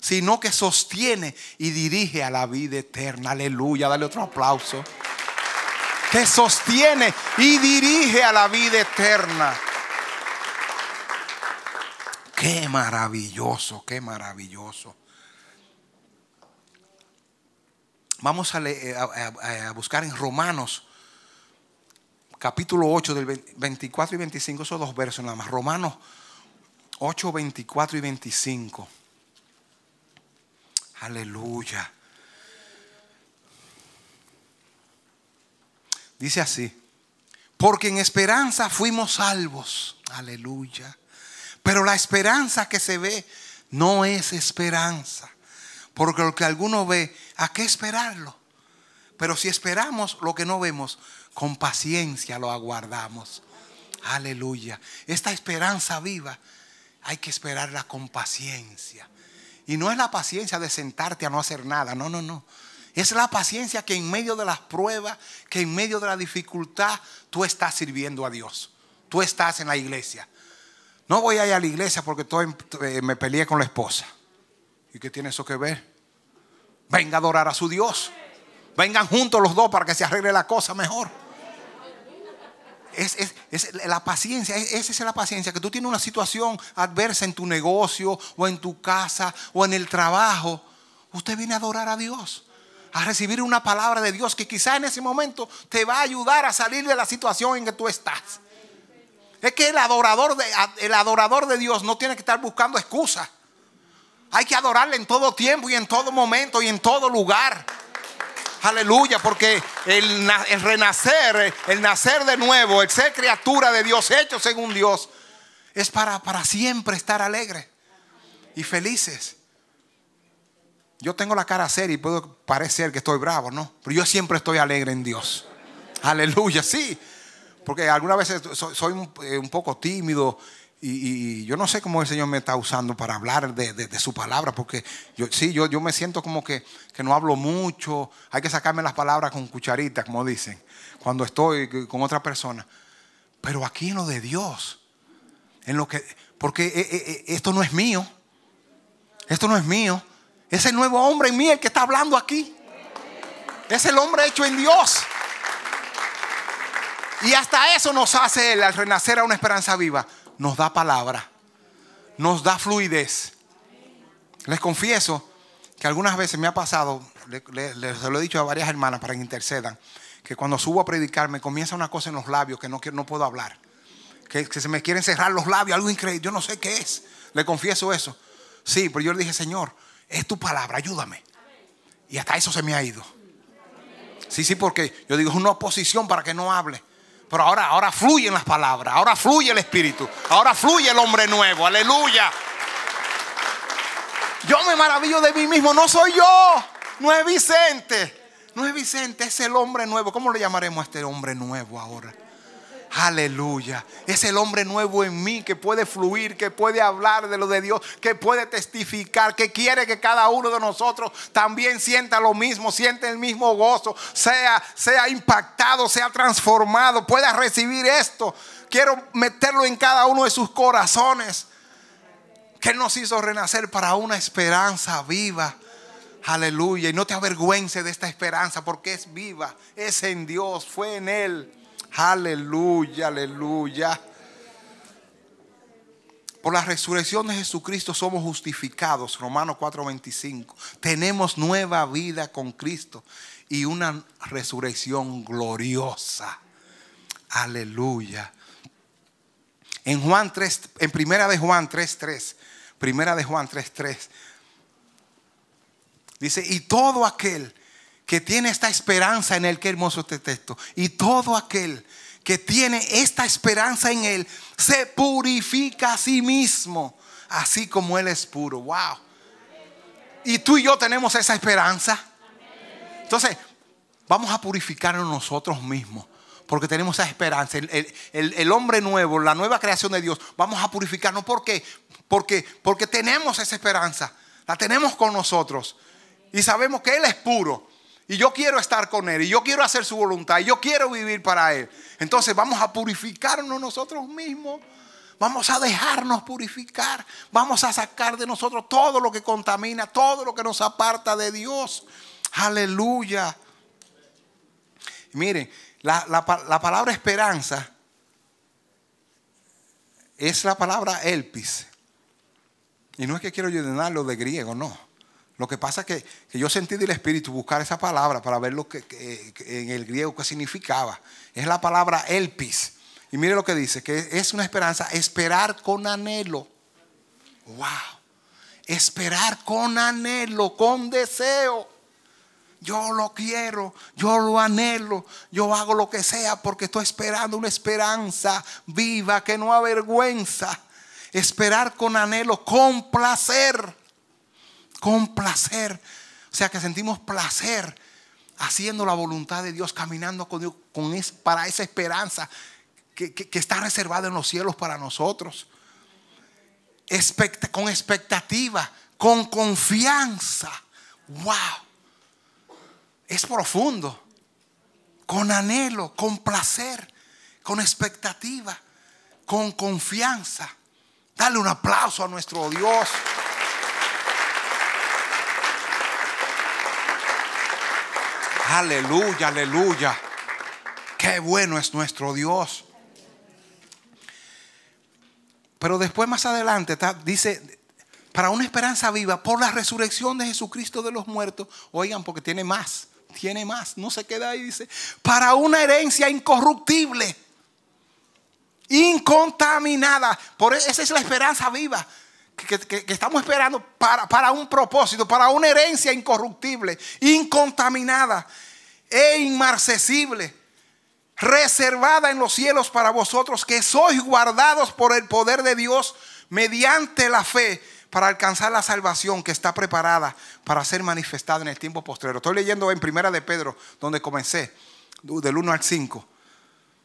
sino que sostiene y dirige a la vida eterna. Aleluya, dale otro aplauso. Que sostiene y dirige a la vida eterna. Qué maravilloso, qué maravilloso. Vamos a, eh, buscar en Romanos capítulo 8 del 24 y 25, esos dos versos nada más. Romanos 8, 24 y 25. Aleluya. Dice así, porque en esperanza fuimos salvos. Aleluya. Pero la esperanza que se ve no es esperanza. Porque lo que alguno ve, ¿a qué esperarlo? Pero si esperamos lo que no vemos, con paciencia lo aguardamos. Aleluya. Esta esperanza viva hay que esperarla con paciencia. Y no es la paciencia de sentarte a no hacer nada, no, no, no. Es la paciencia que en medio de las pruebas, que en medio de la dificultad, tú estás sirviendo a Dios. Tú estás en la iglesia. No voy a ir a la iglesia porque eh, me peleé con la esposa. ¿Y qué tiene eso que ver? Venga a adorar a su Dios. Vengan juntos los dos para que se arregle la cosa mejor. Es, es, la paciencia, esa es la paciencia, que tú tienes una situación adversa en tu negocio o en tu casa o en el trabajo. Usted viene a adorar a Dios, a recibir una palabra de Dios que quizá en ese momento te va a ayudar a salir de la situación en que tú estás. Es que el adorador de, el adorador de Dios no tiene que estar buscando excusas. Hay que adorarle en todo tiempo y en todo momento y en todo lugar aleluya, porque el, renacer, el nacer de nuevo, el ser criatura de Dios, hecho según Dios, es para, para siempre estar alegre y felices. Yo tengo la cara seria y puedo parecer que estoy bravo, ¿no? Pero yo siempre estoy alegre en Dios. Aleluya, sí. Porque algunas veces soy eh, un poco tímido y, yo no sé cómo el Señor me está usando para hablar de, su palabra, porque yo, sí, yo, me siento como que, no hablo mucho, hay que sacarme las palabras con cucharitas, como dicen, cuando estoy con otra persona. Pero aquí en lo de Dios, en lo que, porque eh, eh, eh, esto no es mío, esto no es mío, es el nuevo hombre en mí el que está hablando aquí, es el hombre hecho en Dios. Y hasta eso nos hace él al renacer a una esperanza viva nos da palabra, nos da fluidez. Les confieso que algunas veces me ha pasado, les, lo he dicho a varias hermanas para que intercedan, que cuando subo a predicar me comienza una cosa en los labios que no, no puedo hablar. Que, que, se me quieren cerrar los labios, algo increíble. Yo no sé qué es. Le confieso eso. Sí, pero yo le dije, Señor, es tu palabra, ayúdame. Y hasta eso se me ha ido. Sí, sí, porque yo digo, es una oposición para que no hable. Pero ahora, ahora fluyen las palabras, ahora fluye el Espíritu, ahora fluye el hombre nuevo, aleluya. Yo me maravillo de mí mismo, no soy yo, no es Vicente, no es Vicente, es el hombre nuevo. ¿Cómo le llamaremos a este hombre nuevo ahora? Aleluya. Es el hombre nuevo en mí que puede fluir, que puede hablar de lo de Dios, que puede testificar, que quiere que cada uno de nosotros también sienta lo mismo, siente el mismo gozo, sea, sea impactado, sea transformado, pueda recibir esto. Quiero meterlo en cada uno de sus corazones. Que nos hizo renacer para una esperanza viva. Aleluya. Y no te avergüences de esta esperanza porque es viva, es en Dios, fue en Él. Aleluya, aleluya. Por la resurrección de Jesucristo somos justificados, Romanos 4:25. Tenemos nueva vida con Cristo y una resurrección gloriosa. Aleluya. En Juan 3, en Primera de Juan 3:3, Primera de Juan 3:3. Dice, "Y todo aquel que tiene esta esperanza en Él, qué hermoso este texto. Y todo aquel que tiene esta esperanza en Él se purifica a sí mismo, así como Él es puro. Wow. Y tú y yo tenemos esa esperanza. Entonces, vamos a purificarnos nosotros mismos. Porque tenemos esa esperanza. El, hombre nuevo, la nueva creación de Dios. Vamos a purificarnos. ¿Por qué? Porque, porque tenemos esa esperanza. La tenemos con nosotros. Y sabemos que Él es puro. Y yo quiero estar con Él. Y yo quiero hacer su voluntad. Y yo quiero vivir para Él. Entonces vamos a purificarnos nosotros mismos. Vamos a dejarnos purificar. Vamos a sacar de nosotros todo lo que contamina, todo lo que nos aparta de Dios. Aleluya. miren, la, la palabra esperanza es la palabra elpis. Y no es que quiero llenarlo de griego, no. Lo que pasa es que, yo sentí del Espíritu buscar esa palabra para ver lo que, en el griego que significaba. Es la palabra elpis. Y mire lo que dice, que es una esperanza, esperar con anhelo. Wow. Esperar con anhelo, con deseo. Yo lo quiero, yo lo anhelo, yo hago lo que sea porque estoy esperando una esperanza viva que no avergüenza. Esperar con anhelo, con placer con placer. O sea que sentimos placer haciendo la voluntad de Dios, caminando con Dios con para esa esperanza que, está reservada en los cielos para nosotros. con expectativa, con confianza. ¡Wow! Es profundo. Con anhelo, con placer, con expectativa, con confianza. Dale un aplauso a nuestro Dios. Aleluya, aleluya. Qué bueno es nuestro Dios. Pero después más adelante dice, para una esperanza viva por la resurrección de Jesucristo de los muertos. Oigan, porque tiene más, tiene más, no se queda ahí, dice, para una herencia incorruptible, incontaminada. Por e, esa es la esperanza viva que, estamos esperando para, para un propósito, para una herencia incorruptible, incontaminada e inmarcesible, reservada en los cielos para vosotros, que sois guardados por el poder de Dios mediante la fe para alcanzar la salvación que está preparada para ser manifestada en el tiempo postrero. Estoy leyendo en Primera de Pedro, donde comencé, del 1 al 5.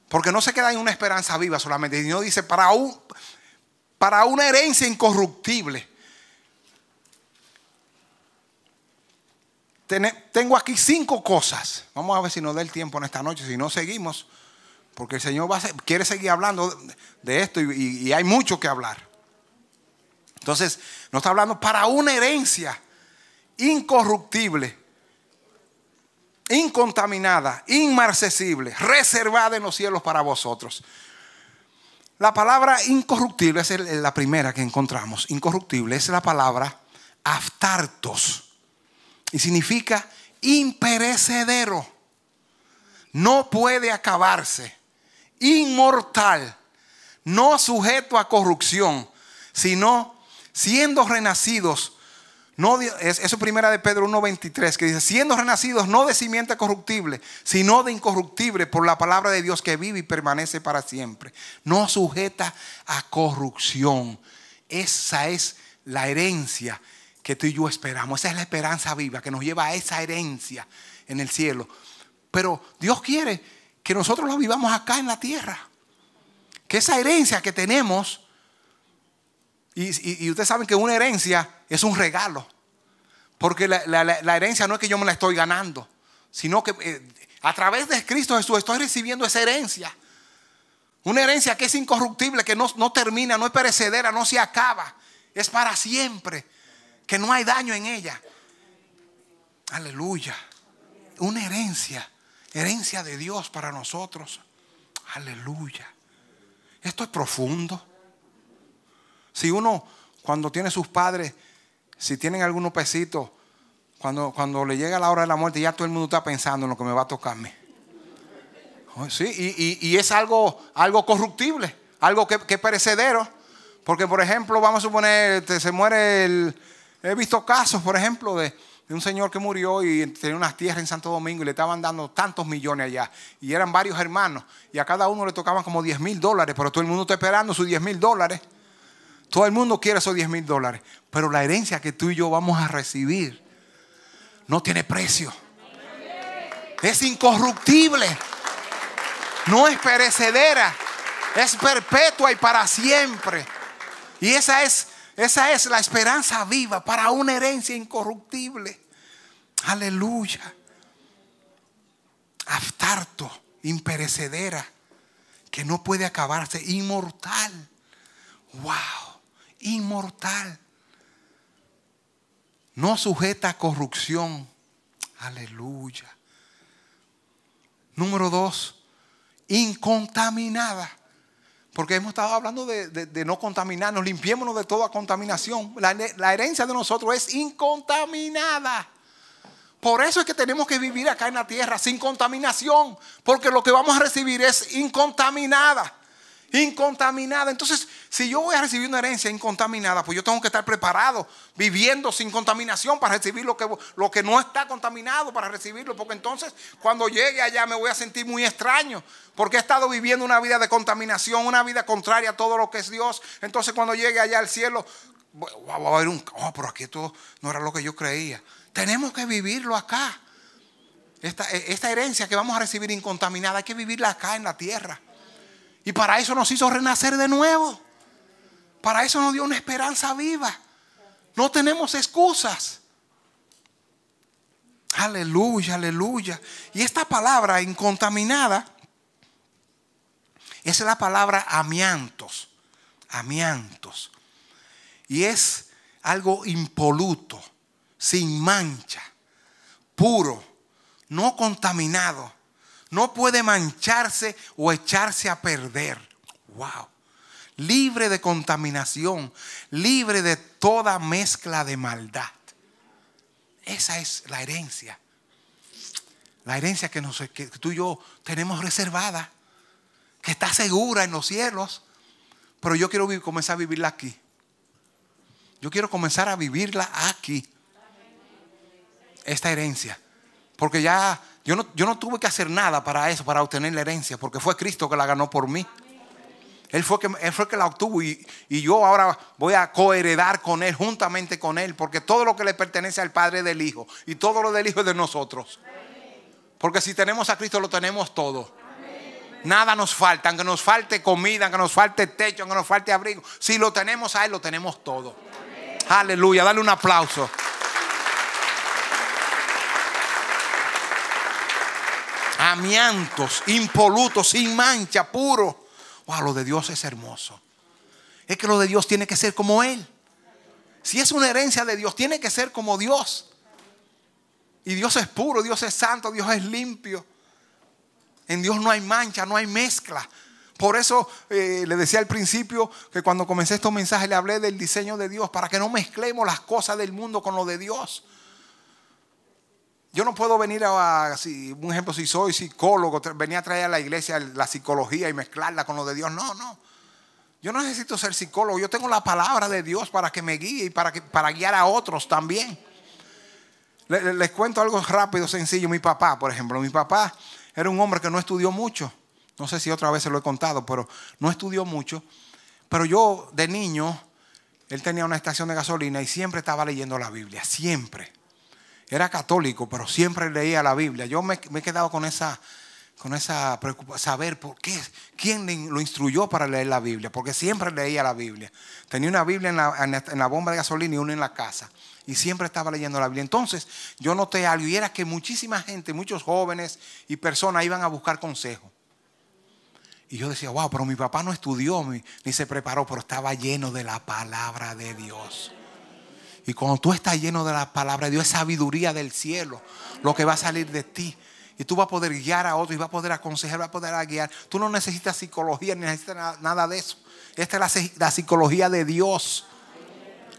Porque no se queda en una esperanza viva solamente, Dios dice, para, un, para una herencia incorruptible. Tengo aquí cinco cosas. Vamos a ver si nos da el tiempo en esta noche. Si no, seguimos. Porque el Señor quiere seguir hablando de esto y, y hay mucho que hablar. Entonces, nos está hablando para una herencia incorruptible, incontaminada, inmarcesible, reservada en los cielos para vosotros. La palabra incorruptible es la primera que encontramos. Incorruptible es la palabra aftartos. Y significa imperecedero. No puede acabarse. Inmortal. No sujeto a corrupción. Sino siendo renacidos no, es, eso primera de Pedro 1.23 que dice, siendo renacidos no de simiente corruptible, sino de incorruptible por la palabra de Dios que vive y permanece para siempre. No sujeta a corrupción. Esa es la herencia que tú y yo esperamos. Esa es la esperanza viva que nos lleva a esa herencia en el cielo. Pero Dios quiere que nosotros la vivamos acá en la tierra. Que esa herencia que tenemos y, ustedes saben que una herencia es un regalo. Porque la, herencia no es que yo me la estoy ganando, sino que eh, a través de Cristo Jesús estoy recibiendo esa herencia. Una herencia que es incorruptible, que no, no termina, no es perecedera, no se acaba. Es para siempre. Que no hay daño en ella. Aleluya. Una herencia. Herencia de Dios para nosotros. Aleluya. Esto es profundo. Si uno, cuando tiene sus padres, si tienen algunos pesitos, cuando, cuando le llega la hora de la muerte, ya todo el mundo está pensando en lo que me va a tocarme. Oh, sí, y, es algo, algo corruptible, algo que, es perecedero. Porque, por ejemplo, vamos a suponer, este, se muere el... He visto casos, por ejemplo, de, de un señor que murió y tenía unas tierras en Santo Domingo y le estaban dando tantos millones allá. Y eran varios hermanos. Y a cada uno le tocaban como 10 mil dólares, pero todo el mundo está esperando sus 10 mil dólares. Todo el mundo quiere esos 10 mil dólares. Pero la herencia que tú y yo vamos a recibir no tiene precio. Es incorruptible. No es perecedera. Es perpetua y para siempre. Y esa es, esa es la esperanza viva para una herencia incorruptible. Aleluya. Aftarto, imperecedera, que no puede acabarse, inmortal. Wow inmortal. No sujeta a corrupción. Aleluya. Número dos, incontaminada. Porque hemos estado hablando de, no contaminarnos, limpiémonos de toda contaminación. la herencia de nosotros es incontaminada. Por eso es que tenemos que vivir acá en la tierra sin contaminación, porque lo que vamos a recibir es incontaminada incontaminada. Entonces, si yo voy a recibir una herencia incontaminada, pues yo tengo que estar preparado, viviendo sin contaminación para recibir lo que, lo que no está contaminado, para recibirlo, porque entonces cuando llegue allá me voy a sentir muy extraño, porque he estado viviendo una vida de contaminación, una vida contraria a todo lo que es Dios. Entonces, cuando llegue allá al cielo, va a haber un, oh, pero aquí todo no era lo que yo creía. Tenemos que vivirlo acá. E, esta herencia que vamos a recibir incontaminada, hay que vivirla acá en la tierra. Y para eso nos hizo renacer de nuevo. Para eso nos dio una esperanza viva. No tenemos excusas. Aleluya, aleluya. Y esta palabra incontaminada es la palabra amiantos. Amiantos. Y es algo impoluto, sin mancha, puro, no contaminado, no puede mancharse o echarse a perder. Wow. Libre de contaminación, libre de toda mezcla de maldad. Esa es la herencia. La herencia que, tú y yo tenemos reservada, que está segura en los cielos. Pero yo quiero comenzar a vivirla aquí. Yo quiero comenzar a vivirla aquí. Esta herencia. Porque ya yo no, tuve que hacer nada para eso, para obtener la herencia, porque fue Cristo que la ganó por mí. Él fue, que, fue que la obtuvo y, y, yo ahora voy a coheredar con Él, juntamente con Él, porque todo lo que le pertenece al Padre es del Hijo y todo lo del Hijo es de nosotros. Porque si tenemos a Cristo lo tenemos todo. Nada nos falta, aunque nos falte comida, aunque nos falte techo, aunque nos falte abrigo. Si lo tenemos a Él, lo tenemos todo. Aleluya, dale un aplauso. amiantos, impolutos, sin mancha, puro. Wow, lo de Dios es hermoso. Es que lo de Dios tiene que ser como Él. Si es una herencia de Dios, tiene que ser como Dios. Y Dios es puro, Dios es santo, Dios es limpio. En Dios no hay mancha, no hay mezcla. Por eso eh, le decía al principio que cuando comencé estos mensajes le hablé del diseño de Dios, para que no mezclemos las cosas del mundo con lo de Dios. Yo no puedo venir a, un ejemplo, si soy psicólogo, venía a traer a la iglesia la psicología y mezclarla con lo de Dios. No, no. Yo no necesito ser psicólogo. Yo tengo la palabra de Dios para que me guíe y para, guiar a otros también. Les, les cuento algo rápido, sencillo. Mi papá, por ejemplo, mi papá era un hombre que no estudió mucho. No sé si otra vez se lo he contado, pero no estudió mucho. Pero yo de niño, él tenía una estación de gasolina y siempre estaba leyendo la Biblia, siempre era católico, pero siempre leía la Biblia. Yo me, he quedado con esa, con esa preocupación, saber por qué, quién lo instruyó para leer la Biblia, porque siempre leía la Biblia. Tenía una Biblia en la, bomba de gasolina y una en la casa. Y siempre estaba leyendo la Biblia. Entonces yo noté algo y era que muchísima gente, muchos jóvenes y personas iban a buscar consejo. Y yo decía, wow, pero mi papá no estudió ni se preparó, pero estaba lleno de la palabra de Dios. Y cuando tú estás lleno de la palabra de Dios, es sabiduría del cielo lo que va a salir de ti. Y tú vas a poder guiar a otros y vas a poder aconsejar, vas a poder guiar. Tú no necesitas psicología ni necesitas nada de eso. Esta es la, psicología de Dios.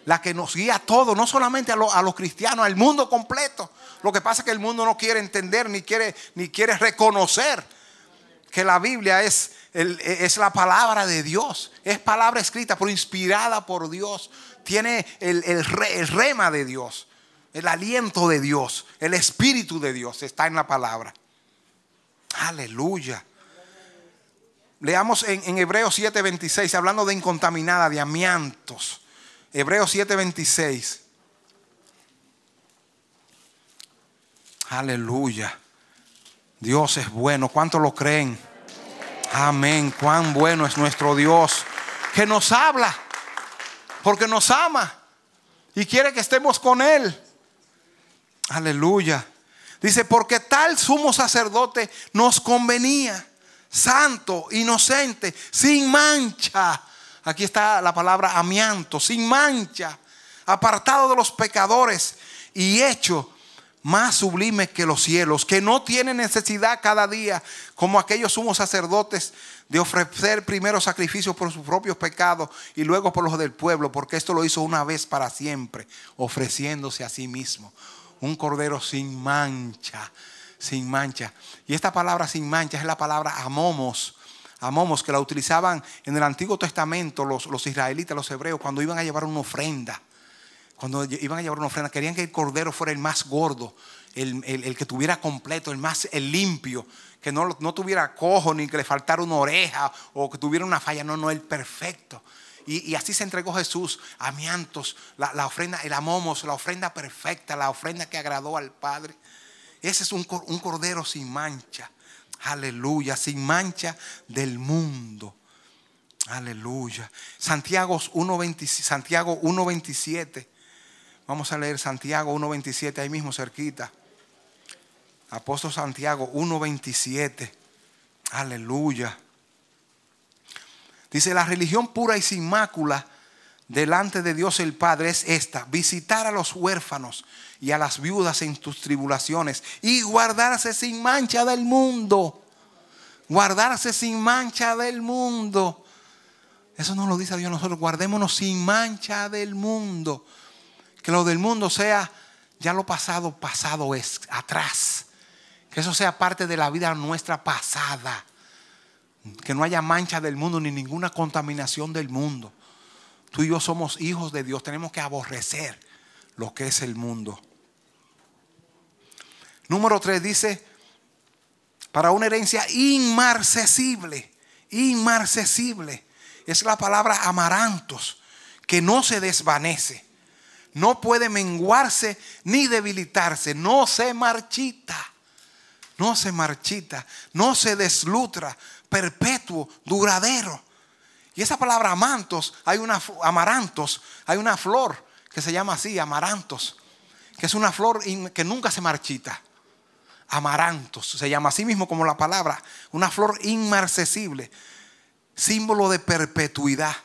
La que nos guía a todos, no solamente a, los cristianos, al mundo completo. Lo que pasa es que el mundo no quiere entender ni quiere, ni quiere reconocer que la Biblia es, e-, es la palabra de Dios. Es palabra escrita, pero inspirada por Dios tiene el, rema de Dios, el aliento de Dios, el espíritu de Dios está en la palabra. Aleluya. Leamos en, en Hebreos 7:26, hablando de incontaminada, de amiantos. Hebreos 7:26. Aleluya. Dios es bueno. ¿Cuánto lo creen? Amén. Cuán bueno es nuestro Dios que nos habla porque nos ama y quiere que estemos con Él. Aleluya. Dice, porque tal sumo sacerdote nos convenía, santo, inocente, sin mancha. Aquí está la palabra amianto, sin mancha, apartado de los pecadores y hecho más sublime que los cielos, que no tiene necesidad cada día como aquellos sumos sacerdotes de ofrecer primero sacrificios por sus propios pecados y luego por los del pueblo, porque esto lo hizo una vez para siempre, ofreciéndose a sí mismo. Un cordero sin mancha, sin mancha. Y esta palabra sin mancha es la palabra amomos, amomos que la utilizaban en el Antiguo Testamento los, los israelitas, los hebreos, cuando iban a llevar una ofrenda. Cuando iban a llevar una ofrenda, querían que el cordero fuera el más gordo el, que tuviera completo, el más el limpio, que no, no tuviera cojo, ni que le faltara una oreja o que tuviera una falla, no, no, el perfecto. Y, así se entregó Jesús, amiantos, la, la ofrenda, el amomos, la ofrenda perfecta, la ofrenda que agradó al Padre. Ese es un, cordero sin mancha, aleluya, sin mancha del mundo. Aleluya. Santiago 1.27. Santiago Vamos a leer Santiago 1.27 ahí mismo cerquita. Apóstol Santiago 1.27. Aleluya. Dice, la religión pura y sin mácula delante de Dios el Padre es esta, visitar a los huérfanos y a las viudas en tus tribulaciones y guardarse sin mancha del mundo. Guardarse sin mancha del mundo. Eso no lo dice a Dios nosotros, guardémonos sin mancha del mundo. Que lo del mundo sea, ya lo pasado, pasado es, atrás. Que eso sea parte de la vida nuestra pasada. Que no haya mancha del mundo ni ninguna contaminación del mundo. Tú y yo somos hijos de Dios. Tenemos que aborrecer lo que es el mundo. Número 3 dice, para una herencia inmarcesible, inmarcesible. Es la palabra amarantos, que no se desvanece, no puede menguarse ni debilitarse, no se marchita no se marchita, no se deslutra, perpetuo, duradero. Y esa palabra amantos, hay una amarantos, hay una flor que se llama así, amarantos, que es una flor que nunca se marchita. Amarantos, se llama así mismo como la palabra, una flor inmarcesible, símbolo de perpetuidad.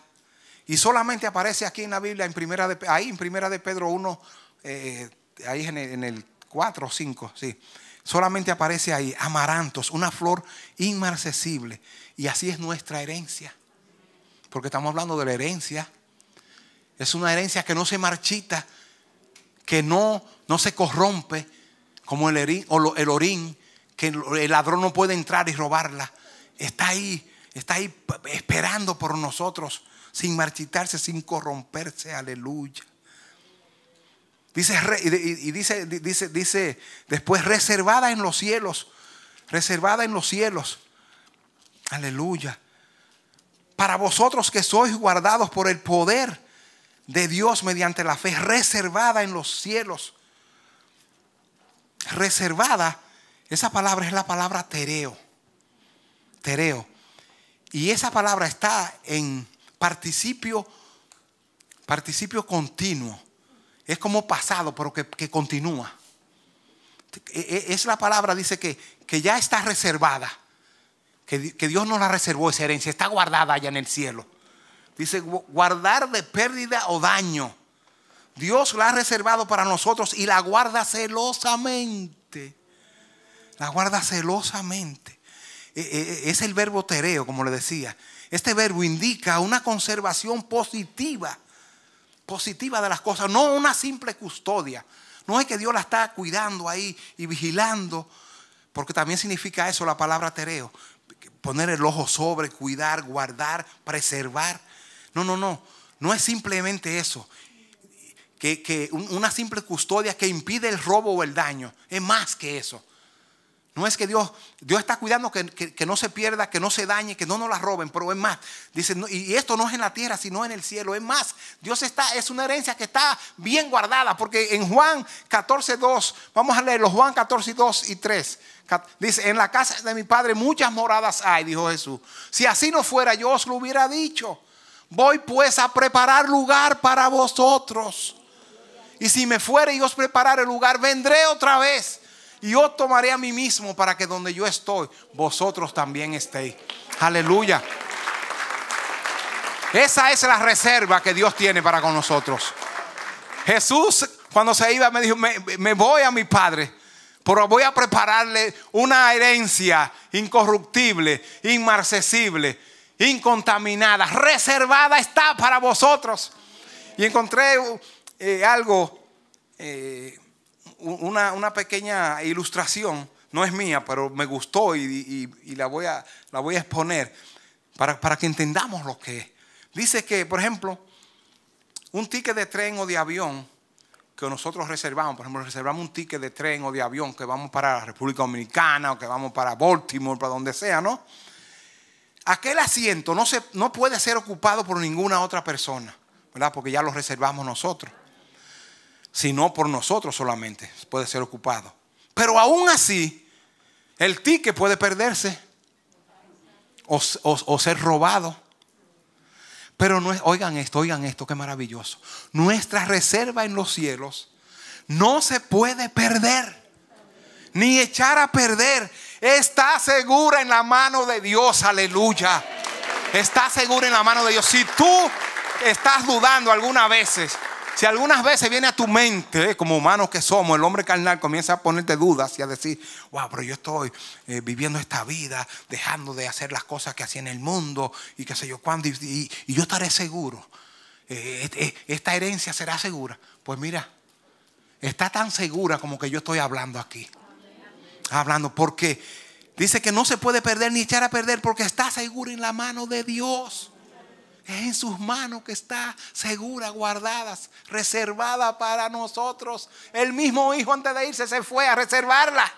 Y solamente aparece aquí en la Biblia, en primera de, ahí en primera de Pedro 1, eh, ahí en el, en el 4 o 5, sí Solamente aparece ahí, amarantos, una flor inmarcesible. Y así es nuestra herencia. Porque estamos hablando de la herencia. Es una herencia que no se marchita, que no, no se corrompe, como el, el orín, que el ladrón no puede entrar y robarla. Está ahí, está ahí esperando por nosotros, sin marchitarse, sin corromperse. Aleluya. Dice, y dice, dice, dice después, reservada en los cielos, reservada en los cielos. Aleluya. Para vosotros que sois guardados por el poder de Dios mediante la fe, reservada en los cielos. Reservada, esa palabra es la palabra tereo. Tereo. Y esa palabra está en participio, participio continuo es como pasado, pero que, continúa. E, e, es la palabra, dice que, que ya está reservada. Que, que Dios no la reservó esa herencia, está guardada allá en el cielo. Dice, guardar de pérdida o daño. Dios la ha reservado para nosotros y la guarda celosamente. La guarda celosamente. E, es el verbo tereo, como le decía. Este verbo indica una conservación positiva positiva de las cosas, no una simple custodia. No es que Dios la está cuidando ahí y vigilando, porque también significa eso la palabra tereo, poner el ojo sobre, cuidar, guardar, preservar. No, no, no, no es simplemente eso, que, que una simple custodia que impide el robo o el daño, es más que eso. No es que Dios, Dios está cuidando que, no se pierda, que no se dañe, que no nos la roben, pero es más. Dice, y esto no es en la tierra, sino en el cielo. Es más, Dios está, es una herencia que está bien guardada, porque en Juan 14, 2, vamos a leerlo, Juan 14, 2 y 3. Dice, en la casa de mi padre muchas moradas hay, dijo Jesús. Si así no fuera, yo os lo hubiera dicho. Voy pues a preparar lugar para vosotros. Y si me fuere y os el lugar, vendré otra vez y yo tomaré a mí mismo para que donde yo estoy, vosotros también estéis. Aleluya. Esa es la reserva que Dios tiene para con nosotros. Jesús, cuando se iba, me dijo, me, voy a mi Padre, pero voy a prepararle una herencia incorruptible, inmarcesible, incontaminada, reservada está para vosotros. Y encontré eh, algo eh, una, pequeña ilustración, no es mía, pero me gustó y, la, voy a, la voy a exponer para, que entendamos lo que es. Dice que, por ejemplo, un ticket de tren o de avión que nosotros reservamos, por ejemplo, reservamos un ticket de tren o de avión que vamos para la República Dominicana o que vamos para Baltimore, para donde sea, ¿no? Aquel asiento no, se, no puede ser ocupado por ninguna otra persona, ¿verdad? Porque ya lo reservamos nosotros sino por nosotros solamente puede ser ocupado. Pero aún así, el ticket puede perderse o, ser robado. Pero no oigan esto, oigan esto, qué maravilloso. Nuestra reserva en los cielos no se puede perder, ni echar a perder. Está segura en la mano de Dios, aleluya. Está segura en la mano de Dios. Si tú estás dudando algunas veces, si algunas veces viene a tu mente, eh, como humanos que somos, el hombre carnal comienza a ponerte dudas y a decir, wow, pero yo estoy eh, viviendo esta vida, dejando de hacer las cosas que hacía en el mundo y qué sé yo cuándo, y, yo estaré seguro. Eh, esta herencia será segura. Pues mira, está tan segura como que yo estoy hablando aquí. Hablando, porque dice que no se puede perder ni echar a perder porque está seguro en la mano de Dios. Es en sus manos que está segura, guardada, reservada para nosotros. El mismo hijo antes de irse se fue a reservarla.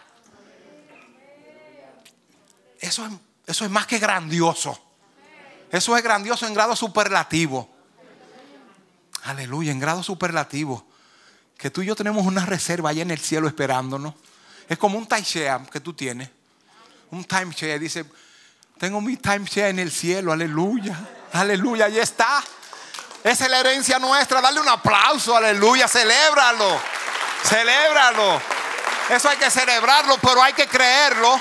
Eso es, eso es más que grandioso. Eso es grandioso en grado superlativo. Aleluya, en grado superlativo. Que tú y yo tenemos una reserva allá en el cielo esperándonos. Es como un timeshare que tú tienes. Un timeshare. Dice, tengo mi timeshare en el cielo, aleluya. Aleluya, ahí está. Esa es la herencia nuestra. Dale un aplauso, aleluya. Celébralo. Celébralo. Eso hay que celebrarlo, pero hay que creerlo.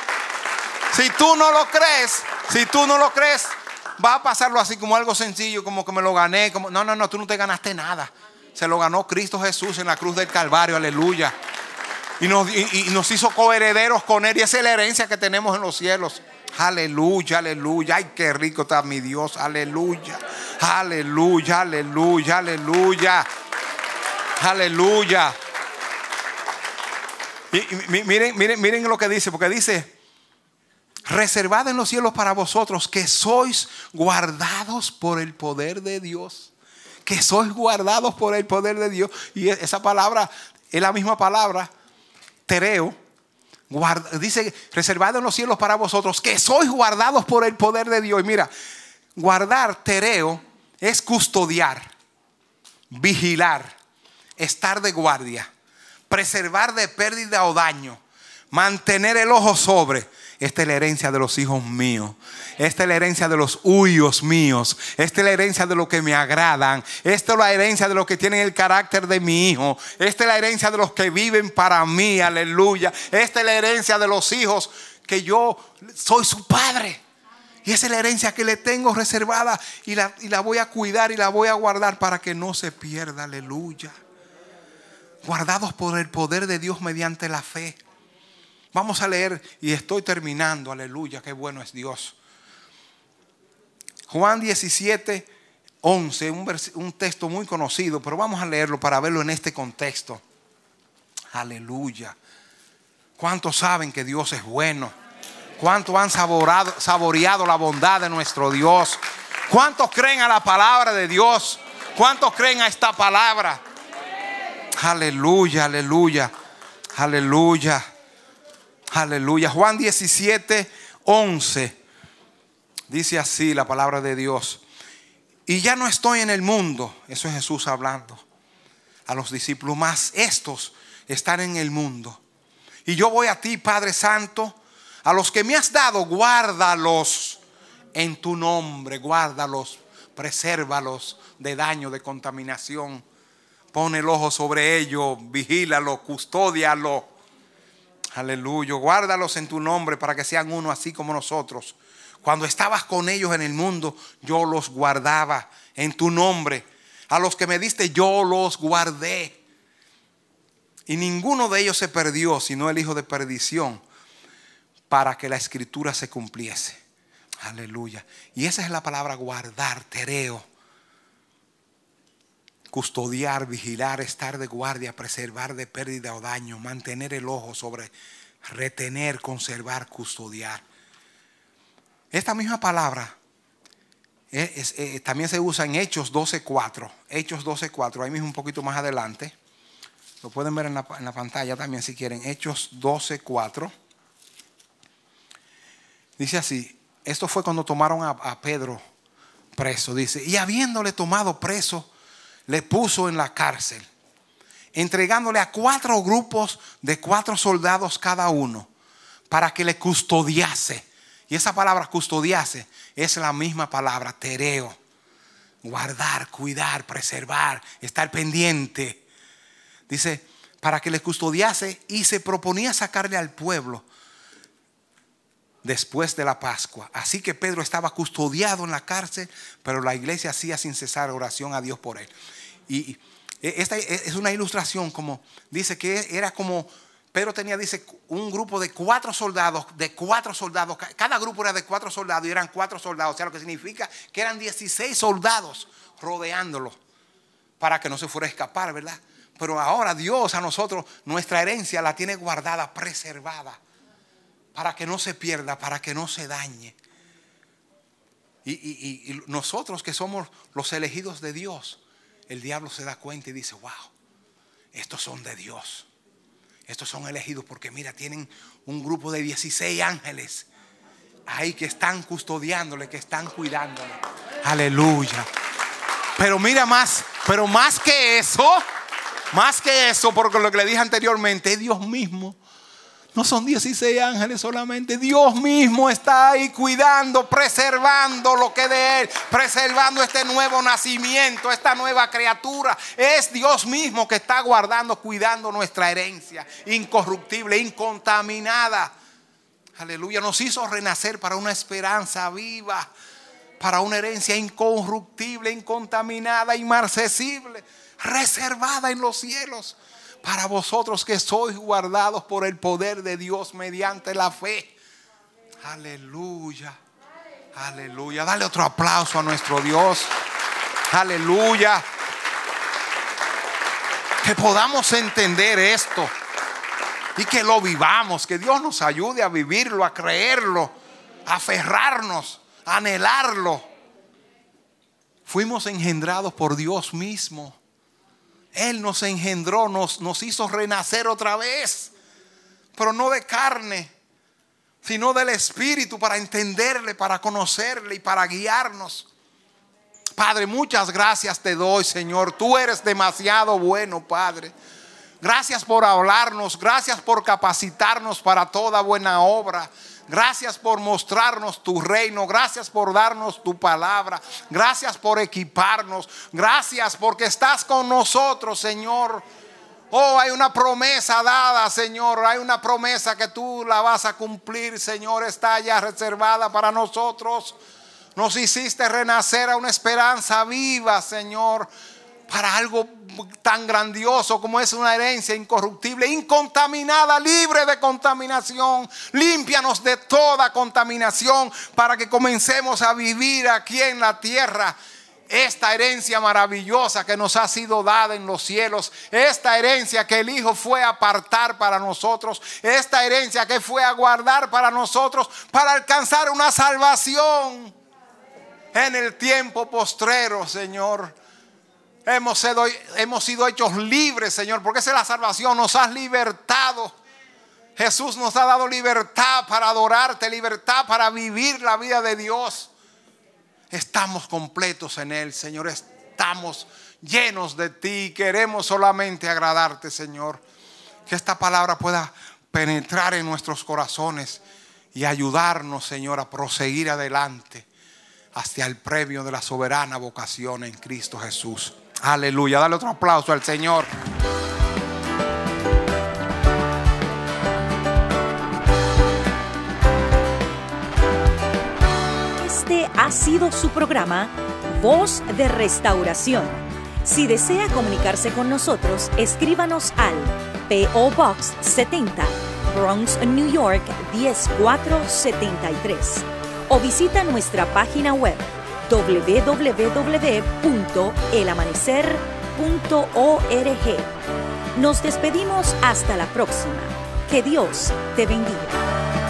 Si tú no lo crees, si tú no lo crees, va a pasarlo así como algo sencillo, como que me lo gané. No, no, no, tú no te ganaste nada. Se lo ganó Cristo Jesús en la cruz del Calvario, aleluya. Y nos, y nos hizo coherederos con Él. Y esa es la herencia que tenemos en los cielos. Aleluya, aleluya. Ay, qué rico está mi Dios. Aleluya. Aleluya, aleluya, aleluya. Aleluya. miren, miren, miren lo que dice, porque dice, reservad en los cielos para vosotros, que sois guardados por el poder de Dios. Que sois guardados por el poder de Dios. Y e, esa palabra es la misma palabra, tereo, dice, reservado en los cielos para vosotros, que sois guardados por el poder de Dios. Y Mira, guardar, tereo, es custodiar, vigilar, estar de guardia, preservar de pérdida o daño, mantener el ojo sobre esta es la herencia de los hijos míos. Esta es la herencia de los huyos míos. Esta es la herencia de lo que me agradan. Esta es la herencia de los que tienen el carácter de mi hijo. Esta es la herencia de los que viven para mí. Aleluya. Esta es la herencia de los hijos que yo soy su padre. Y esa es la herencia que le tengo reservada y la, y la, voy a cuidar y la voy a guardar para que no se pierda. Aleluya. Guardados por el poder de Dios mediante la fe. Vamos a leer y estoy terminando, aleluya, qué bueno es Dios. Juan 17, 11, un, texto muy conocido, pero vamos a leerlo para verlo en este contexto. Aleluya. ¿Cuántos saben que Dios es bueno? ¿Cuántos han saboreado la bondad de nuestro Dios? ¿Cuántos creen a la palabra de Dios? ¿Cuántos creen a esta palabra? Aleluya, aleluya, aleluya. Aleluya. Juan 17, 11. Dice así la palabra de Dios. Y ya no estoy en el mundo. Eso es Jesús hablando a los discípulos. Más estos están en el mundo. Y yo voy a ti, Padre Santo. A los que me has dado, guárdalos en tu nombre. Guárdalos. Presérvalos de daño, de contaminación. Pon el ojo sobre ellos. Vigílalo. Custodialo. Aleluya. Guárdalos en tu nombre para que sean uno así como nosotros. Cuando estabas con ellos en el mundo, yo los guardaba en tu nombre. A los que me diste, yo los guardé. Y ninguno de ellos se perdió, sino el hijo de perdición, para que la escritura se cumpliese. Aleluya. Y esa es la palabra guardar, tereo custodiar, vigilar, estar de guardia, preservar de pérdida o daño, mantener el ojo sobre retener, conservar, custodiar. Esta misma palabra eh, eh, también se usa en Hechos 12.4. Hechos 12.4, ahí mismo un poquito más adelante. Lo pueden ver en la, pantalla también si quieren. Hechos 12.4. Dice así, esto fue cuando tomaron a Pedro preso. Dice, y habiéndole tomado preso, le puso en la cárcel, entregándole a cuatro grupos de cuatro soldados cada uno para que le custodiase. Y esa palabra custodiase es la misma palabra, tereo. Guardar, cuidar, preservar, estar pendiente. Dice, para que le custodiase y se proponía sacarle al pueblo después de la Pascua. Así que Pedro estaba custodiado en la cárcel, pero la iglesia hacía sin cesar oración a Dios por él. Y e, esta e, es una ilustración como, dice que era como, Pedro tenía, dice, un grupo de cuatro soldados, de cuatro soldados, cada grupo era de cuatro soldados y eran cuatro soldados, o sea, lo que significa que eran 16 soldados rodeándolo para que no se fuera a escapar, ¿verdad? Pero ahora Dios a nosotros, nuestra herencia la tiene guardada, preservada para que no se pierda, para que no se dañe. Y, nosotros que somos los elegidos de Dios, el diablo se da cuenta y dice, wow, estos son de Dios. Estos son elegidos porque mira, tienen un grupo de 16 ángeles ahí que están custodiándole, que están cuidándole. Aleluya. Pero mira más, pero más que eso, más que eso, porque lo que le dije anteriormente, es Dios mismo no son 16 ángeles solamente. Dios mismo está ahí cuidando, preservando lo que de Él, preservando este nuevo nacimiento, esta nueva criatura. Es Dios mismo que está guardando, cuidando nuestra herencia incorruptible, incontaminada. Aleluya, nos hizo renacer para una esperanza viva, para una herencia incorruptible, incontaminada, inmarcesible, reservada en los cielos para vosotros que sois guardados por el poder de Dios mediante la fe. Aleluya. Aleluya. Dale otro aplauso a nuestro Dios. Aleluya. Que podamos entender esto y que lo vivamos. Que Dios nos ayude a vivirlo, a creerlo, a aferrarnos, a anhelarlo. Fuimos engendrados por Dios mismo. Él nos engendró, nos, nos hizo renacer otra vez, pero no de carne, sino del Espíritu para entenderle, para conocerle y para guiarnos. Padre, muchas gracias te doy, Señor. Tú eres demasiado bueno, Padre. Gracias por hablarnos, gracias por capacitarnos para toda buena obra. Gracias por mostrarnos tu reino. Gracias por darnos tu palabra. Gracias por equiparnos. Gracias porque estás con nosotros, Señor. Oh, hay una promesa dada, Señor. Hay una promesa que tú la vas a cumplir, Señor. Está ya reservada para nosotros. Nos hiciste renacer a una esperanza viva, Señor para algo tan grandioso como es una herencia incorruptible, incontaminada, libre de contaminación. Límpianos de toda contaminación para que comencemos a vivir aquí en la tierra esta herencia maravillosa que nos ha sido dada en los cielos, esta herencia que el Hijo fue a apartar para nosotros, esta herencia que fue a guardar para nosotros para alcanzar una salvación en el tiempo postrero, Señor. Hemos sido, hechos libres, Señor, porque esa es la salvación. Nos has libertado. Jesús nos ha dado libertad para adorarte, libertad para vivir la vida de Dios. Estamos completos en Él, Señor. Estamos llenos de ti. Queremos solamente agradarte, Señor. Que esta palabra pueda penetrar en nuestros corazones y ayudarnos, Señor, a proseguir adelante hacia el premio de la soberana vocación en Cristo Jesús. Aleluya, dale otro aplauso al Señor. Este ha sido su programa, Voz de Restauración. Si desea comunicarse con nosotros, escríbanos al PO Box 70, Bronx, New York 10473 o visita nuestra página web www.elamanecer.org. Nos despedimos hasta la próxima. Que Dios te bendiga.